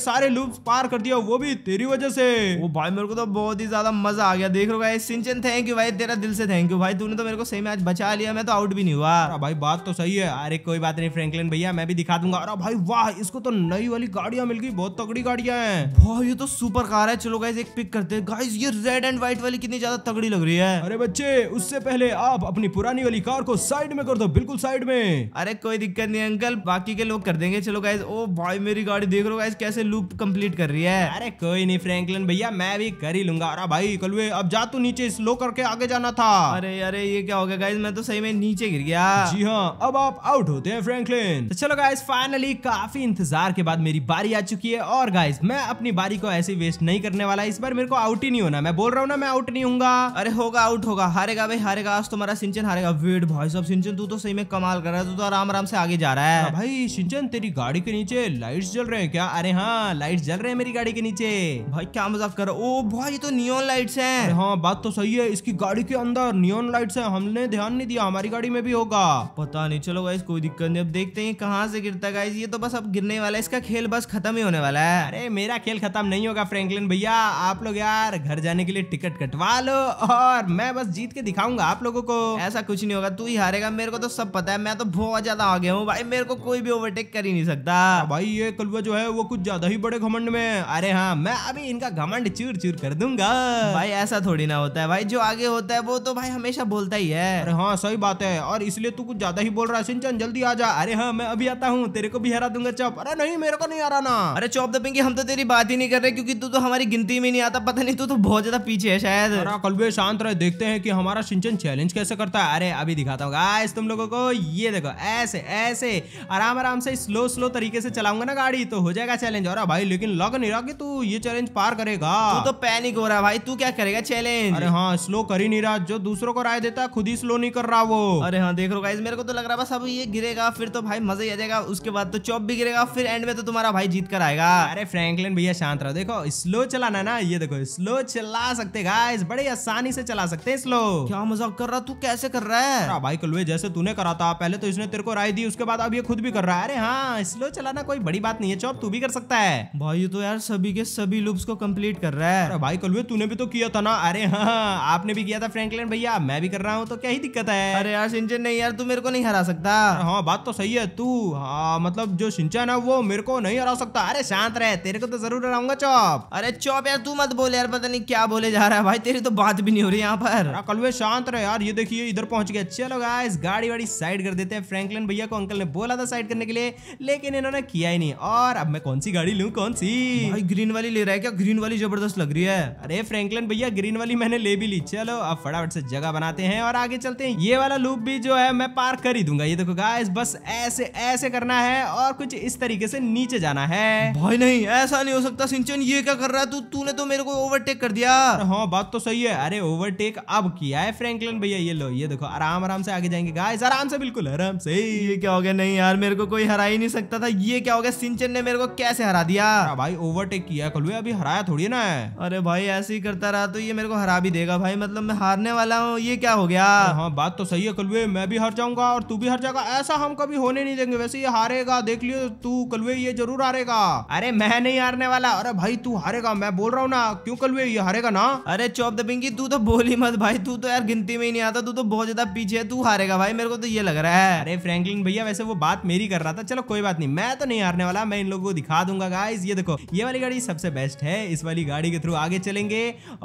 सारे लूप पार कर दिया वो भी तेरी वजह से वो भाई मेरे को तो बहुत ही ज्यादा मजा आ गया देख लो भाई सिंचन थैंक यू भाई तेरा दिल से थैंक यू भाई तूने तो मेरे को सही मैच बचा लिया मैं तो आउट भी नहीं हुआ भाई बात तो सही है अरे कोई बात नहीं फ्रैंकलिन भैया मैं भी दिखा दूंगा अरे भाई वाह इसको तो नई वाली गाड़िया मिल गई बहुत तगड़ी गाड़िया है भाई ये तो सुपर कार है चलो गाइज एक पिक करते हैं गाइज ये रेड एंड व्हाइट वाली कितनी ज्यादा तगड़ी लग रही है अरे बच्चे उससे पहले आप अपनी पुरानी वाली कार को साइड में कर दो बिल्कुल साइड में अरे कोई दिक्कत नहीं अंकल बाकी के लोग कर देंगे चलो गाइज ओ भाई मेरी गाड़ी देख लो गाइज कैसे लूप कम्प्लीट कर रही है अरे कोई नहीं फ्रेंकलिन भैया मैं भी कर ही लूंगा अरे भाई कलवे अब जा तू नीचे स्लो करके आगे जाना था अरे अरे ये क्या हो गया गाइज मैं तो सही में नीचे गिर गया जी हाँ अब आप आउट होते हैं फ्रेंकलिन तो चलो गाइज फाइनली काफी इंतजार के बाद मेरी बारी आ चुकी है और गाइज मैं अपनी बारी को ऐसे वेस्ट नहीं करने वाला इस बार मेरे को आउट ही नहीं होना मैं बोल रहा हूँ ना मैं आउट नहीं हूँ अरे होगा आउट होगा हारेगा भाई हारेगा आज तुम्हारा सिंचन हारेगा वेट भाई सब सिंचन तू तो सही में कमाल कर रहा है तू तो आराम आराम से आगे जा रहा है हाँ भाई सिंचन तेरी गाड़ी के नीचे लाइट्स जल रहे हैं क्या अरे हाँ लाइट्स जल रहे हैं मेरी गाड़ी के नीचे भाई क्या मजाक कर ओ भाई ये तो नियोन लाइट्स है हाँ बात तो सही है इसकी गाड़ी के अंदर नियोन लाइट्स है हमने ध्यान नहीं दिया हमारी गाड़ी में भी होगा पता नहीं चलो गाइस कोई दिक्कत नहीं अब देखते हैं कहाँ से गिरता गाइस ये तो बस अब गिरने वाला है इसका खेल बस खत्म ही होने वाला है अरे मेरा खेल खत्म नहीं होगा फ्रेंकलिन भैया आप लोग यार घर जाने के लिए टिकट कटवा लो और मैं बस जीत के दिखा दिखाऊंगा आप लोगों को ऐसा कुछ नहीं होगा तू ही हारेगा मेरे को तो सब पता है मैं तो बहुत ज्यादा आगे हूँ भाई मेरे को कोई भी ओवरटेक कर ही नहीं सकता हाँ भाई ये कलवा जो है वो कुछ ज्यादा ही बड़े घमंड में अरे हाँ मैं अभी इनका घमंड चूर चूर कर दूंगा भाई ऐसा थोड़ी ना होता है भाई जो आगे होता है वो तो भाई हमेशा बोलता ही है अरे हाँ सही बात है और इसलिए तू कुछ ज्यादा ही बोल रहा है सिंचन जल्दी आ जा अरे हाँ मैं अभी आता हूँ तेरे को भी हरा दूंगा चौप अरे नहीं मेरे को नहीं हराना अरे चौप दबेंगे हम तो तेरी बात ही नहीं कर रहे क्योंकि तू तो हमारी गिनती में नहीं आता पता नहीं तू तो बहुत ज्यादा पीछे है शायद कलवे शांत रहे देखते हैं की हमारा सिंचन चैलेंज कैसे करता है अरे अभी दिखाता हूँ गाइस तुम लोगों को ये देखो ऐसे ऐसे आराम आराम से स्लो स्लो तरीके से चलाऊंगा ना गाड़ी तो हो जाएगा चैलेंज और भाई लेकिन लग नहीं रहा कि तू ये चैलेंज पार करेगा तू तो पैनिक हो रहा भाई तू क्या करेगा चैलेंज अरे हाँ स्लो कर ही नहीं रहा जो दूसरों को राय देता है खुद ही स्लो नहीं कर रहा वो अरे हाँ देख रो गाइज मेरे को तो लग रहा बस अब ये गिरेगा फिर तो भाई मजा ही आ जाएगा उसके बाद तो चौप भी गिरेगा फिर एंड में तो तुम्हारा भाई जीत कर आएगा अरे फ्रैंकलिन भैया शांत रहो देखो स्लो चलाना ना ये देखो स्लो चला सकते गाइस बड़े आसानी से चला सकते हैं स्लो क्या क्या मजाक कर रहा तू कैसे कर रहा है हाँ भाई कलवे जैसे तूने करा था पहले तो इसने तेरे को राय दी उसके बाद अब ये खुद भी कर रहा है अरे हाँ स्लो चलाना कोई बड़ी बात नहीं है चौब तू भी कर सकता है भाई तो यार सभी के सभी लुप्स को कम्प्लीट कर रहा है अरे भाई कलवे तूने भी तो किया था ना अरे हाँ, हाँ आपने भी किया था फ्रेंकलिन भैया मैं भी कर रहा हूँ तो क्या ही दिक्कत है अरे यार सिंचन नहीं यार तू मेरे को नहीं हरा सकता हाँ बात तो सही है तू हाँ, मतलब जो सिंचन है वो मेरे को नहीं हरा सकता अरे शांत रहे तेरे को तो जरूर हराऊंगा चौप अरे चौप यार तू मत बोले यार पता नहीं क्या बोले जा रहा है भाई तेरी तो बात भी नहीं हो रही यहाँ पर कलवे शांत शांत रहे यार ये देखिए इधर पहुंच गया चलो गाइस गाड़ी वाड़ी साइड कर देते हैं फ्रैंकलिन भैया को अंकल ने बोला था साइड करने के लिए लेकिन इन्होंने किया ही नहीं और अब मैं कौन सी गाड़ी लू कौन सी भाई ग्रीन वाली ले रहा है क्या ग्रीन वाली जबरदस्त लग रही है अरे फ्रैंकलिन भैया ग्रीन वाली मैंने ले भी ली चलो अब फटाफट से जगह बनाते हैं और आगे चलते हैं ये वाला लूप भी जो है मैं पार कर ही दूंगा ये देखो गाइस बस ऐसे ऐसे करना है और कुछ इस तरीके से नीचे जाना है भाई नहीं ऐसा नहीं हो सकता सिंचन ये क्या कर रहा है तू तूने तो मेरे को ओवरटेक कर दिया हाँ बात तो सही है अरे ओवरटेक अब किया है फ्रैंकलिन भैया ये लो ये देखो आराम आराम से आगे जाएंगे गाइस आराम से बिल्कुल आराम से ये क्या हो गया नहीं यार मेरे को कोई हरा ही नहीं सकता था ये क्या हो गया सिंचन ने मेरे को कैसे हरा दिया हाँ भाई ओवरटेक किया कल अभी हराया थोड़ी ना अरे भाई ऐसे ही करता रहा तो ये मेरे को हरा भी देगा भाई मतलब मैं हारने वाला हूँ ये क्या हो गया हाँ, हाँ बात तो सही है कलवे मैं भी हार जाऊंगा और तू भी हर जाएगा ऐसा हम कभी होने नहीं देंगे वैसे ये हारेगा देख लियो तू कलवे ये जरूर हारेगा अरे मैं नहीं हारने वाला अरे भाई तू हारेगा मैं बोल रहा हूँ ना क्यों कलवे ये हारेगा ना अरे चौप दबिंगी तू तो बोली मत भाई तू तो यार गिनती में ही नहीं आता तू तो बहुत ज्यादा पीछे है तू हारेगा भाई मेरे को तो ये लग रहा है अरे फ्रैंकलिन भैया वैसे वो बात मेरी कर रहा था चलो कोई बात नहीं मैं तो नहीं हारने वाला मैं इन लोगों को दिखा दूंगा गाइस ये देखो ये वाली गाड़ी सबसे बेस्ट है इस वाली गाड़ी के थ्रू आगे चलेंगे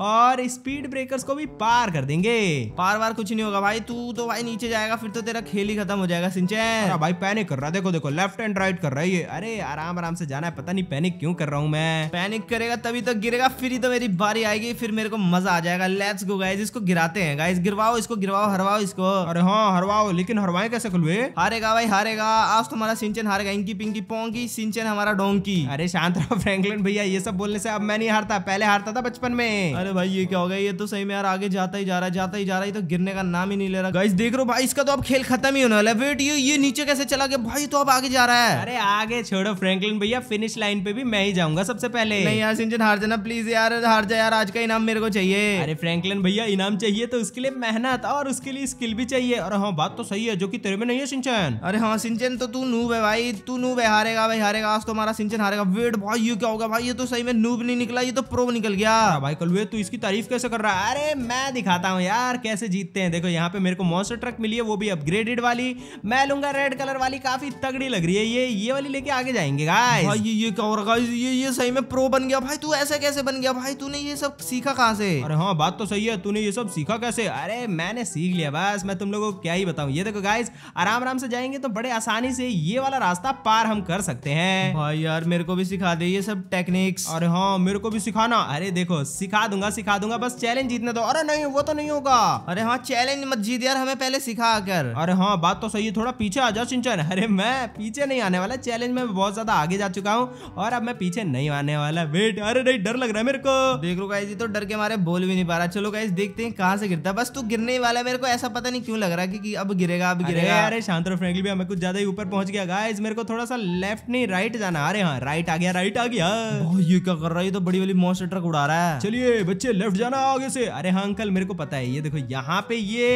और स्पीड ब्रेकर्स को भी पार कर देंगे पार वार कुछ नहीं होगा भाई तू तो भाई नीचे जाएगा फिर तो तेरा खेल ही खत्म हो जाएगा सिंचन भाई पैनिक कर रहा देखो देखो लेफ्ट एंड राइट कर रहा है अरे आराम आराम से जाना है पता नहीं पैनिक क्यों कर रहा हूँ मैं पैनिक करेगा तभी तो गिरेगा फिर ही तो मेरी बारी आएगी फिर मेरे को मजा आ जाएगा लेट्स गो गाइस इसको गिराते हैं गाइस गिरवाओ इसको गिरवाओ हरवाओ इसको अरे हाँ हरवाओ लेकिन हरवाए कैसे खुलवे हारेगा भाई हारेगा आज तुम्हारा तो सिंचन हारेगा इनकी पिंकी पोंगी सिंचन हमारा डोंकी अरे शांत रहो फ्रैंकलिन भैया ये सब बोलने से अब मैं नहीं हारता पहले हारता था बचपन में अरे भाई ये क्या हो गया ये तो सही में यार आगे जाता ही जा रहा है जाता ही जा रहा है तो गिरने का नाम ही नहीं ले रहा गाइस देख रो भाई इसका तो अब खेल खत्म ही होने वाला वेट ये ये नीचे कैसे चला गया भाई तो अब आगे जा रहा है अरे आगे छोड़ो फ्रैंकलिन भैया फिनिश लाइन पे भी मैं ही जाऊंगा सबसे पहले नहीं यार सिंचन हार जाना प्लीज यार हार जा यार आज का इनाम मेरे को चाहिए अरे फ्रैंकलिन भैया इनाम चाहिए तो उसके उसके लिए मेहनत और उसके लिए स्किल भी चाहिए और हाँ बात तो सही है जो की तेरे में नहीं है सिंचन अरे हाँ सिंचन तो तू नूब है भाई तू नूब है हारेगा भाई हारेगा आज तो हमारा सिंचन हारेगा वेट भाई यू क्या होगा भाई ये तो सही में नूब नहीं निकला ये तो प्रो निकल गया भाई कलवे तू इसकी तारीफ कैसे कर रहा है अरे मैं दिखाता हूँ यार कैसे जीतते हैं देखो यहाँ पे मेरे को मॉन्स्टर ट्रक मिली है वो भी अपग्रेडेड वाली मैं लूंगा रेड कलर वाली काफी तगड़ी लग रही है ये ये वाली लेके आगे जाएंगे गाइस भाई ये ये क्या हो रहा है ये ये सही में प्रो बन गया भाई तू ऐसे कैसे बन गया भाई तूने ये सब सीखा कहाँ से अरे हाँ बात तो सही है तूने ये सब सीखा कैसे हो अरे मैंने सीख लिया बस मैं तुम लोगों को क्या ही बताऊँ ये देखो गाइज आराम आराम से जाएंगे तो बड़े आसानी से ये वाला रास्ता पार हम कर सकते हैं भाई यार मेरे को भी सिखा दे ये सब टेक्निक्स अरे हाँ मेरे को भी सिखाना अरे देखो सिखा दूंगा सिखा दूंगा बस चैलेंज जीतने दो अरे नहीं वो तो नहीं होगा अरे हाँ चैलेंज मत जीत यार हमें पहले सिखा कर अरे हाँ बात तो सही है थोड़ा पीछे आ जाओ सिंचन अरे मैं पीछे नहीं आने वाला चैलेंज में बहुत ज्यादा आगे जा चुका हूँ और अब मैं पीछे नहीं आने वाला वेट अरे नहीं डर लग रहा है मेरे को देख लो ये तो डर के मारे बोल भी नहीं पा रहा चलो गाइस देखते हैं कहाँ से गिरता बस तू गिरने वाला है मेरे को ऐसा पता नहीं क्यों लग रहा कि अब गिरेगा अब गिरेगा अरे शांत रहो फ्रेंकली भैया मैं कुछ ज्यादा ही ऊपर पहुंच गया गाइस मेरे को थोड़ा सा लेफ्ट नहीं राइट जाना अरे हाँ राइट आ गया राइट आ गया ये क्या कर रहा है तो बड़ी वाली मॉन्स्टर ट्रक उड़ा रहा है चलिए बच्चे लेफ्ट जाना आगे से अरे हाँ अंकल मेरे को पता है ये देखो यहाँ पे ये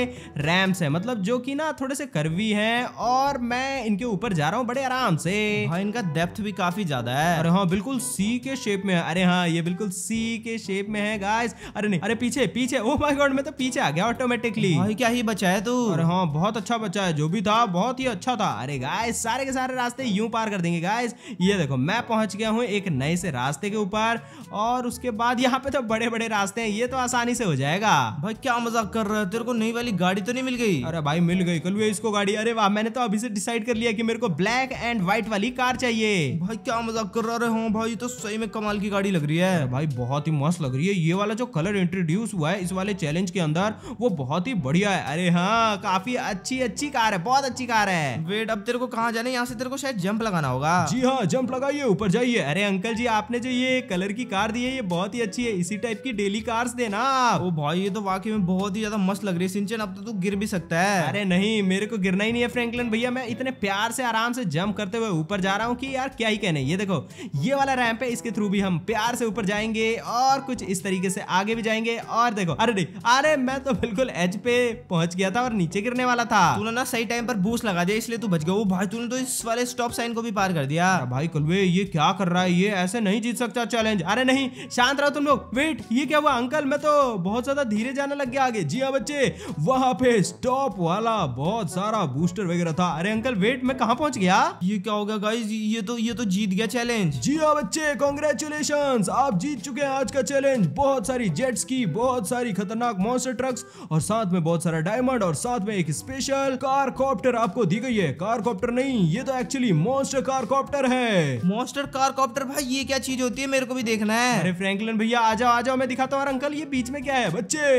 रैम्स है मतलब जो की ना थोड़े से करवी है और मैं इनके ऊपर जा रहा हूँ बड़े आराम से हाँ इनका डेप्थ भी काफी ज्यादा है अरे हाँ बिल्कुल सी के शेप में है अरे हाँ ये बिल्कुल सी के शेप में है गाइस अरे नहीं अरे पीछे पीछे ओ माय गॉड मैं तो पीछे आ गया ऑटोमेटिकली भाई क्या ही है तू अरे हाँ बहुत अच्छा है जो भी था बहुत ही अच्छा था अरे गाइस सारे के सारे रास्ते यूं पार कर देंगे गाइस ये देखो मैं पहुंच गया हूँ एक नए से रास्ते के ऊपर और उसके बाद यहाँ पे तो बड़े बड़े रास्ते है ये तो आसानी से हो जाएगा भाई क्या मजाक कर रहे तेरे को नई वाली गाड़ी तो नहीं मिल गई अरे भाई मिल गई कल इसको गाड़ी अरे वाह मैंने तो अभी से डिसाइड कर लिया की मेरे को ब्लैक एंड व्हाइट वाली कार चाहिए भाई क्या मजाक कर रहे हो हाँ, भाई तो सही में कमाल की गाड़ी लग रही है भाई बहुत ही मस्त लग रही है ये वाला जो कलर इंट्रोड्यूस हुआ है इस वाले चैलेंज के अंदर वो बहुत ही बढ़िया है अरे हाँ काफी अच्छी अच्छी कार है बहुत अच्छी कार है वेट अब तेरे को कहा जाना यहाँ से तेरे को शायद जंप लगाना होगा जी हाँ जंप लगाइए ऊपर जाइए अरे अंकल जी आपने जो ये कलर की कार दी है ये बहुत ही अच्छी है इसी टाइप की डेली कार देना वो भाई ये तो वाकई में बहुत ही ज्यादा मस्त लग रही है सिंचन अब तो तू गिर भी सकता है अरे नहीं मेरे को गिरना ही नहीं है फ्रैंकलिन भैया मैं इतने प्यार से आराम से जंप करते हुए ऊपर जा रहा हूँ की यार क्या ही कहने ये देखो ये वाला रैम्प है इसके थ्रू भी हम प्यार से ऊपर जाएंगे और कुछ इस तरीके से आगे भी जाएंगे और देखो अरे अरे मैं तो तो बिल्कुल एज पे पहुंच गया था और नीचे गिरने वाला था तूने ना सही टाइम पर बूस्ट लगा दिया इसलिए तू बच गया वो भाई तूने तो इस वाले स्टॉप साइन को भी पार कर दिया भाई कुलवे ये क्या कर रहा है ये ऐसे नहीं जीत सकता चैलेंज अरे नहीं शांत रहो तुम लोग वेट ये क्या हुआ अंकल मैं तो बहुत ज्यादा धीरे जाने लग गया आगे जी हाँ बच्चे वहाँ पे स्टॉप वाला बहुत सारा बूस्टर वगैरह था अरे अंकल वेट मैं कहा पहुंच गया ये क्या हो गया गाइज ये तो ये तो जीत गया चैलेंज जी हाँ बच्चे कॉन्ग्रेचुलेशन आप जीत चुके हैं आज का चैलेंज बहुत सारी जेट्स की बहुत सारी खतरनाक मॉन्स्टर ट्रक बुक्स और साथ में बहुत सारा डायमंड और साथ में एक स्पेशल कार कॉप्टर आपको दी गई है कार कॉप्टर नहीं ये तो एक्चुअली मोस्टर कार कॉप्टर है मोस्टर कार कॉप्टर भाई ये क्या चीज होती है मेरे को भी देखना है अरे फ्रेंकलिन भैया आ जाओ आ जाओ मैं दिखाता हूँ अंकल ये बीच में क्या है बच्चे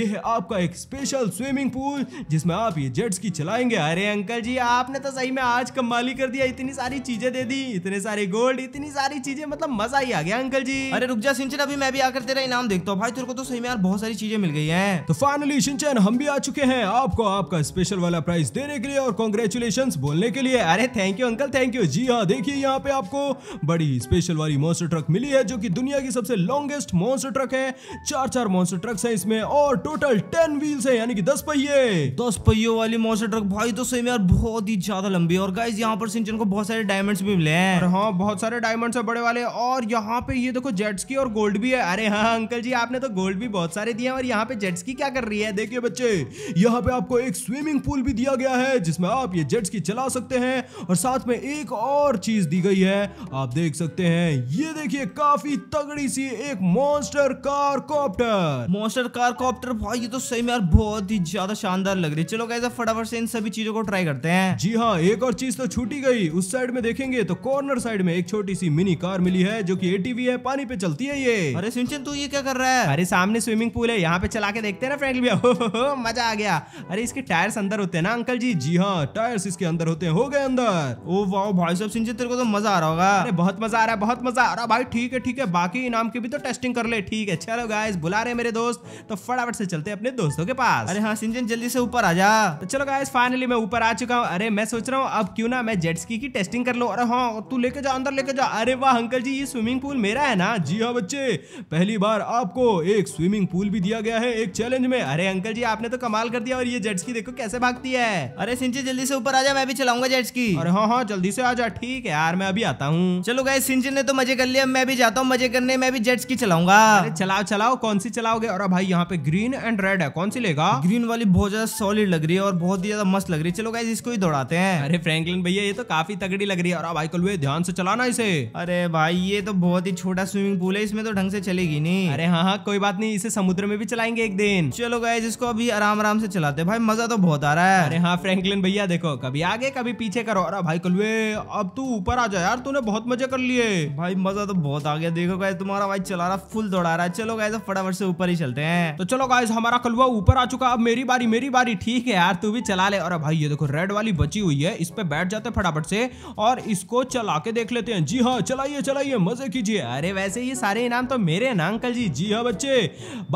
ये है आपका एक स्पेशल स्विमिंग पूल जिसमें आप ये जेट्स की चलाएंगे अरे अंकल जी आपने तो सही में आज कमाली कर दिया इतनी सारी चीजें दे दी इतने सारे गोल्ड इतनी सारी चीजें मतलब मजा ही आ गया अंकल जी अरे रुक जा सिंचन अभी मैं भी आकर तेरा इनाम देखता हूँ भाई तेरे को तो सही में यार बहुत सारी चीजें मिल गई है तो तो फाइनली सिंचन हम भी आ चुके हैं आपको आपका स्पेशल वाला प्राइस देने के लिए और कॉन्ग्रेचुलेशन बोलने के लिए अरे thank you uncle thank you ji हाँ देखिए यहाँ पे आपको बड़ी स्पेशल वाली मोस्टर ट्रक मिली है जो कि दुनिया की सबसे लॉन्गेस्ट मोस्टर ट्रक है चार चार मोस्टर ट्रक है इसमें और टोटल टेन व्हील्स है यानी कि दस पहिए दस पहियो वाली मोस्टर ट्रक भाई तो सही यार बहुत ही ज्यादा लंबी और गाइज यहाँ पर सिंचन को बहुत सारे डायमंड भी मिले हैं हाँ बहुत सारे डायमंड है बड़े वाले और यहाँ पे ये देखो जेट्स की और गोल्ड भी है अरे हाँ अंकल जी आपने तो गोल्ड भी बहुत सारे दिए और यहाँ पे जेट्स की क्या कर रही है देखिए बच्चे यहाँ पे आपको एक स्विमिंग पूल भी दिया गया है जिसमें आप ये जेट्स की चला सकते हैं और साथ में एक और चीज दी गई है आप देख सकते हैं ये देखिए काफी तगड़ी सी एक monster car copter monster car copter भाई ये तो सही में यार बहुत ही ज्यादा शानदार लग रही है चलो कैसे फटाफट से इन सभी चीजों को ट्राई करते हैं जी हाँ एक और चीज तो छूटी गई उस साइड में देखेंगे तो कॉर्नर साइड में एक छोटी सी मिनी कार मिली है जो की एटीवी है पानी पे चलती है ये अरे सिंचन तू ये क्या कर रहा है अरे सामने स्विमिंग पूल है यहाँ पे चला के देखते ना फ्रेंड भी हो, हो, हो मजा आ गया अरे इसके टायर्स अंदर होते हैं ना अंकल जी जी हाँ टायर्स इसके अंदर होते हैं हो गए अंदर ओ वाओ भाई साहब सिंह तेरे को तो मजा आ रहा होगा अरे बहुत मजा आ रहा है बहुत मजा आ रहा है भाई ठीक है ठीक है बाकी इनाम की भी तो टेस्टिंग कर ले ठीक है चलो गाइस बुला रहे मेरे दोस्त तो फटाफट से चलते अपने दोस्तों के पास अरे हाँ सिंह जल्दी से ऊपर आ जा तो चलो गाइस फाइनली मैं ऊपर आ चुका हूँ अरे मैं सोच रहा हूँ अब क्यों ना मैं जेटस्की की टेस्टिंग कर लो अरे हाँ तू लेके जा अंदर लेके जा अरे वाह अंकल जी ये स्विमिंग पूल मेरा है ना जी हाँ बच्चे पहली बार आपको एक स्विमिंग पूल भी दिया गया है एक चैलेंज रेंज में अरे अंकल जी आपने तो कमाल कर दिया और ये जेट्स की देखो कैसे भागती है अरे सिंची जल्दी से ऊपर आ जा मैं भी चलाऊंगा जेट्स की अरे हाँ हाँ जल्दी से आ जा ठीक है यार मैं अभी आता हूँ चलो गए सिंची ने तो मजे कर लिया मैं भी जाता हूँ मजे करने मैं भी जेट्स की चलाऊंगा चलाओ चलाओ कौन सी चलाओगे और भाई यहाँ पे ग्रीन एंड रेड है कौन सी लेगा ग्रीन वाली बहुत ज्यादा सॉलिड लग रही है और बहुत ही ज्यादा मस्त लग रही है चलो गाइज इसको ही दौड़ाते हैं अरे फ्रैंकलिन भैया ये तो काफी तगड़ी लग रही है और भाई हुए ध्यान से चलाना इसे अरे भाई ये तो बहुत ही छोटा स्विमिंग पूल है इसमें तो ढंग से चलेगी नहीं अरे हाँ हाँ कोई बात नहीं इसे समुद्र में भी चलाएंगे एक दिन चलो गाइज इसको अभी आराम आराम से चलाते भाई मजा तो बहुत आ रहा है अरे हाँ फ्रैंकलिन भैया देखो कभी आगे कभी पीछे करो अरे भाई कलवे अब तू ऊपर आ जाए यार तूने बहुत मजे कर लिए भाई मजा तो बहुत आ गया देखो गाय तुम्हारा भाई चला रहा फुल दौड़ा रहा है चलो गाइज फटाफट से ऊपर ही चलते हैं तो चलो गाय हमारा कलवा ऊपर आ चुका अब मेरी बारी मेरी बारी ठीक है यार तू भी चला ले और भाई ये देखो रेड वाली बची हुई है इस पे बैठ जाते फटाफट से और इसको चला के देख लेते हैं जी हाँ चलाइए चलाइए मजे कीजिए अरे वैसे ये सारे इनाम तो मेरे हैं ना अंकल जी जी हाँ बच्चे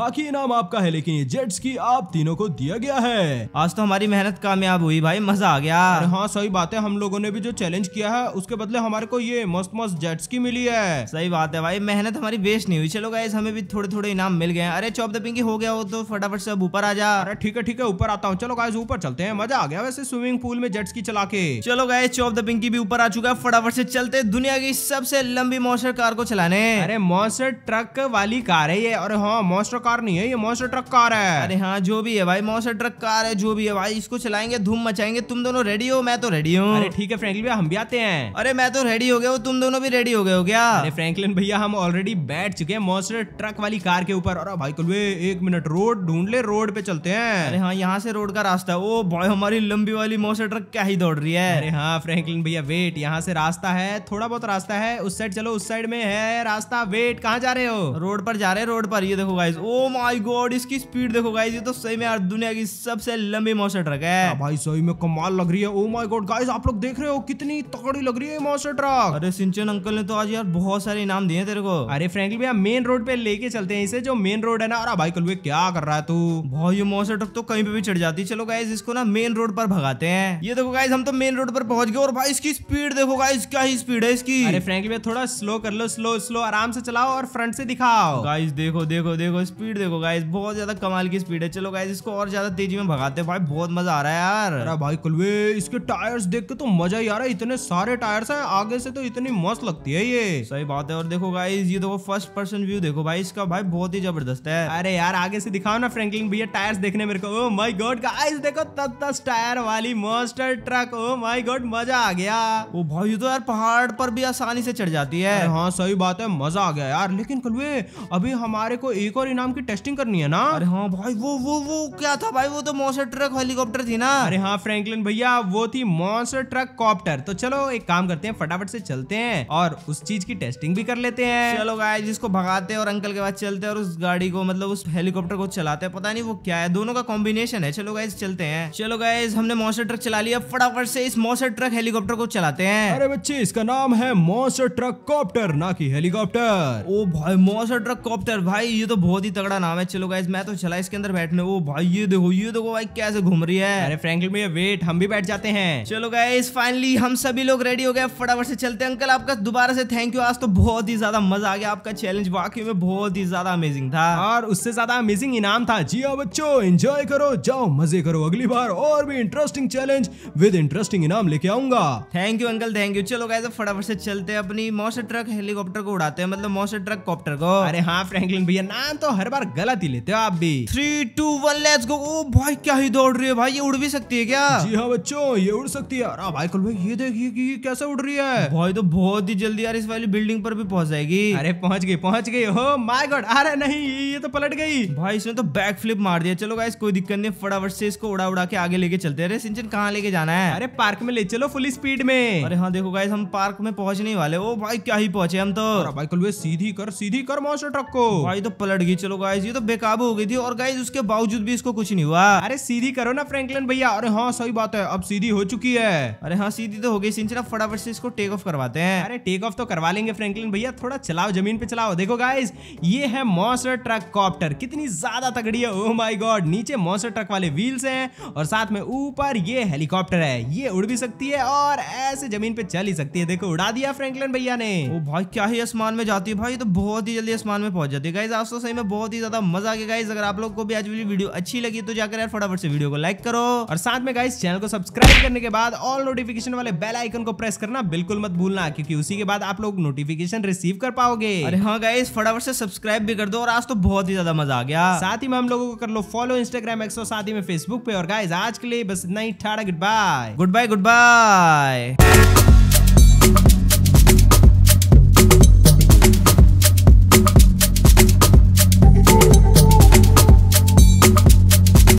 बाकी इनाम आपका है लेकिन ये जेट्स की आप तीनों को दिया गया है आज तो हमारी मेहनत कामयाब हुई भाई मजा आ गया हाँ सही बात है हम लोगों ने भी जो चैलेंज किया है उसके बदले हमारे को ये मस्त मस्त जेट्स की मिली है सही बात है भाई मेहनत हमारी वेस्ट नहीं हुई चलो गाइज हमें भी थोड़े थोड़े इनाम मिल गए अरे चौप दपिंगी हो गया हो तो फटाफट से अब ऊपर आ जा अरे ठीक है ठीक है ऊपर आता हूँ चलो गाइज ऊपर चलते हैं मजा आ गया वैसे स्विमिंग पूल में जेट्स की चला के चलो गाय चौप दपिंगी भी ऊपर आ चुका है फटाफट से चलते दुनिया की सबसे लंबी मोस्टर कार को चलाने अरे मोस्टर ट्रक वाली कार है ये और हाँ मोस्टर कार नहीं है ये मोस्टर ट्रक कार है है अरे हाँ जो भी है भाई मौसर ट्रक कार है जो भी है भाई इसको चलाएंगे धूम मचाएंगे तुम दोनों रेडी हो मैं तो रेडी हूँ ठीक है फ्रेंकलिन भैया हम भी आते हैं अरे मैं तो रेडी हो गया तुम दोनों भी रेडी हो गए हो क्या फ्रेंकलिन भैया हम ऑलरेडी बैठ चुके हैं मौसर ट्रक वाली कार के ऊपर और भाई कल एक मिनट रोड ढूंढ ले रोड पे चलते हैं अरे हाँ यहाँ से रोड का रास्ता ओ बॉय हमारी लंबी वाली मौसर ट्रक क्या ही दौड़ रही है अरे हाँ फ्रेंकलिन भैया वेट यहाँ से रास्ता है थोड़ा बहुत रास्ता है उस साइड चलो उस साइड में है रास्ता वेट कहाँ जा रहे हो रोड पर जा रहे हैं रोड पर ये देखो गाइस ओ माय गॉड इसकी स्पीड स्पीड देखो गाइस ये तो सही में यार दुनिया की सबसे लंबी मौसर ट्रक है हाँ भाई सही में कमाल लग रही है ओ माय गॉड गाइस आप लोग देख रहे हो कितनी तगड़ी लग रही है मौसर ट्रक अरे सिंचन अंकल ने तो आज यार बहुत सारे इनाम दिए तेरे को अरे फ्रेंकली भैया मेन रोड पे लेके चलते हैं इसे जो मेन रोड है ना अरे भाई कल क्या कर रहा है तू भाई ये मौसर ट्रक तो कहीं पे भी चढ़ जाती चलो गाइज इसको ना मेन रोड पर भगाते हैं ये देखो गाइज हम तो मेन रोड पर पहुंच गए और भाई इसकी स्पीड देखो गाइज क्या ही स्पीड है इसकी अरे फ्रेंकली भैया थोड़ा स्लो कर लो स्लो स्लो आराम से चलाओ और फ्रंट से दिखाओ गाइज देखो देखो देखो स्पीड देखो गाइज बहुत ज्यादा कमाल की स्पीड है चलो गाइज इसको और ज्यादा तेजी में भगाते भाई बहुत मजा आ रहा है यार अरे भाई कुलवे इसके टायर्स देख के तो मजा ही आ रहा है इतने सारे टायर्स है आगे से तो इतनी मस्त लगती है ये सही बात है और देखो गाइज ये देखो फर्स्ट पर्सन व्यू देखो भाई इसका भाई बहुत ही जबरदस्त है अरे यार आगे से दिखाओ ना फ्रेंकलिन भैया टायर्स देखने मेरे को माई माय गॉड गाइस देखो तब टायर वाली मोस्टर ट्रक ओ माई गॉड मजा आ गया वो भाई तो यार पहाड़ पर भी आसानी से चढ़ जाती है हाँ सही बात है मजा आ गया यार लेकिन कलवे अभी हमारे को एक और इनाम की टेस्टिंग करनी है ना अरे हाँ हाँ भाई वो वो वो क्या था भाई वो तो मॉन्सर ट्रक हेलीकॉप्टर थी ना अरे हाँ फ्रैंकलिन भैया वो थी मॉन्सर ट्रक कॉप्टर तो चलो एक काम करते हैं फटाफट से चलते हैं और उस चीज की टेस्टिंग भी कर लेते हैं चलो गाय जिसको भगाते हैं और अंकल के बाद चलते हैं और उस गाड़ी को मतलब उस हेलीकॉप्टर को चलाते हैं पता नहीं वो क्या है दोनों का कॉम्बिनेशन है चलो गाय चलते हैं चलो गाइज हमने मॉन्सर ट्रक चला लिया फटाफट से इस मॉन्सर ट्रक हेलीकॉप्टर को चलाते हैं अरे बच्चे इसका नाम है मॉन्सर ट्रक कॉप्टर ना की हेलीकॉप्टर ओ भाई मॉन्सर ट्रक कॉप्टर भाई ये तो बहुत ही तगड़ा नाम है चलो गाइज मैं तो चला इसके अंदर बैठने वो भाई ये देखो ये देखो भाई कैसे घूम रही है अरे फ्रेंकलिन भैया वेट हम भी बैठ जाते हैं चलो गए फाइनली हम सभी लोग रेडी हो गए फटाफट से चलते हैं अंकल आपका दोबारा से थैंक यू आज तो बहुत ही ज्यादा मजा आ गया आपका चैलेंज वाकई में बहुत ही ज्यादा अमेजिंग था और उससे ज्यादा अमेजिंग इनाम था जी हाँ बच्चों एंजॉय करो जाओ मजे करो अगली बार और भी इंटरेस्टिंग चैलेंज विद इंटरेस्टिंग इनाम लेके आऊंगा thank you uncle thank you चलो गए फटाफट से चलते हैं अपनी मॉन्स्टर ट्रक हेलीकॉप्टर को उड़ाते हैं मतलब मॉन्स्टर ट्रक कॉप्टर को अरे हाँ फ्रेंकलिन भैया नाम तो हर बार गलत ही लेते हो आप भी three two one let's go oh भाई क्या ही दौड़ रही है भाई ये उड़ भी सकती है क्या जी हाँ बच्चों ये उड़ सकती है अरे भाई कल भाई ये देखिए कि कैसे उड़ रही है भाई तो बहुत ही जल्दी यार इस वाली बिल्डिंग पर भी पहुंच जाएगी अरे पहुंच गई पहुंच गई हो माय गॉड अरे नहीं ये तो पलट गई भाई इसने तो बैक फ्लिप मार दिया चलो गाइस कोई दिक्कत नहीं फटाफट से इसको उड़ा उड़ा के आगे लेके चलते अरे सिंचन कहाँ लेके जाना है अरे पार्क में ले चलो फुल स्पीड में अरे हाँ देखो गाइस हम पार्क में पहुंचने वाले ओ भाई क्या ही पहुंचे हम तो भाई कल सीधी कर सीधी कर मोस्टर ट्रक को भाई तो पलट गई चलो गाइस ये तो बेकाबू हो गई थी और गाइज उसके बावजूद भी इसको कुछ नहीं हुआ अरे सीधी करो ना फ्रेंकलन भैया अरे हाँ सही बात है अब सीधी हो चुकी है अरे हाँ सीधी तो हो गई सिंचना फटाफट से इसको टेक ऑफ करवाते हैं अरे टेक ऑफ तो करवा लेंगे फ्रेंकलिन भैया थोड़ा चलाओ जमीन पे चलाओ देखो गाइज ये है मॉसर ट्रक कॉप्टर कितनी ज्यादा तगड़ी है ओह माई गॉड नीचे मॉसर ट्रक वाले व्हील्स है और साथ में ऊपर ये हेलीकॉप्टर है ये उड़ भी सकती है और ऐसे जमीन पे चल ही सकती है देखो उड़ा दिया फ्रेंकलिन भैया ने ओ भाई क्या ही आसमान में जाती है भाई तो बहुत ही जल्दी आसमान में पहुंच जाती है गाइज आप तो सही में बहुत ही ज्यादा मजा आ गया गाइज अगर आप लोग को भी आज वाली वीडियो अच्छी लगी तो जाकर यार फटाफट से वीडियो को लाइक करो और साथ में गाइस चैनल को सब्सक्राइब करने के बाद ऑल नोटिफिकेशन वाले बेल आइकन को प्रेस करना बिल्कुल मत भूलना क्योंकि उसी के बाद आप लोग नोटिफिकेशन रिसीव कर पाओगे अरे हाँ गाइस फटाफट से सब्सक्राइब भी कर दो और आज तो बहुत ही ज्यादा मजा आ गया साथ ही में हम लोगों को कर लो फॉलो इंस्टाग्राम एक्सो साथ ही में फेसबुक पे और गाइज आज के लिए बस इतना ही ठाड़ा good bye good bye good bye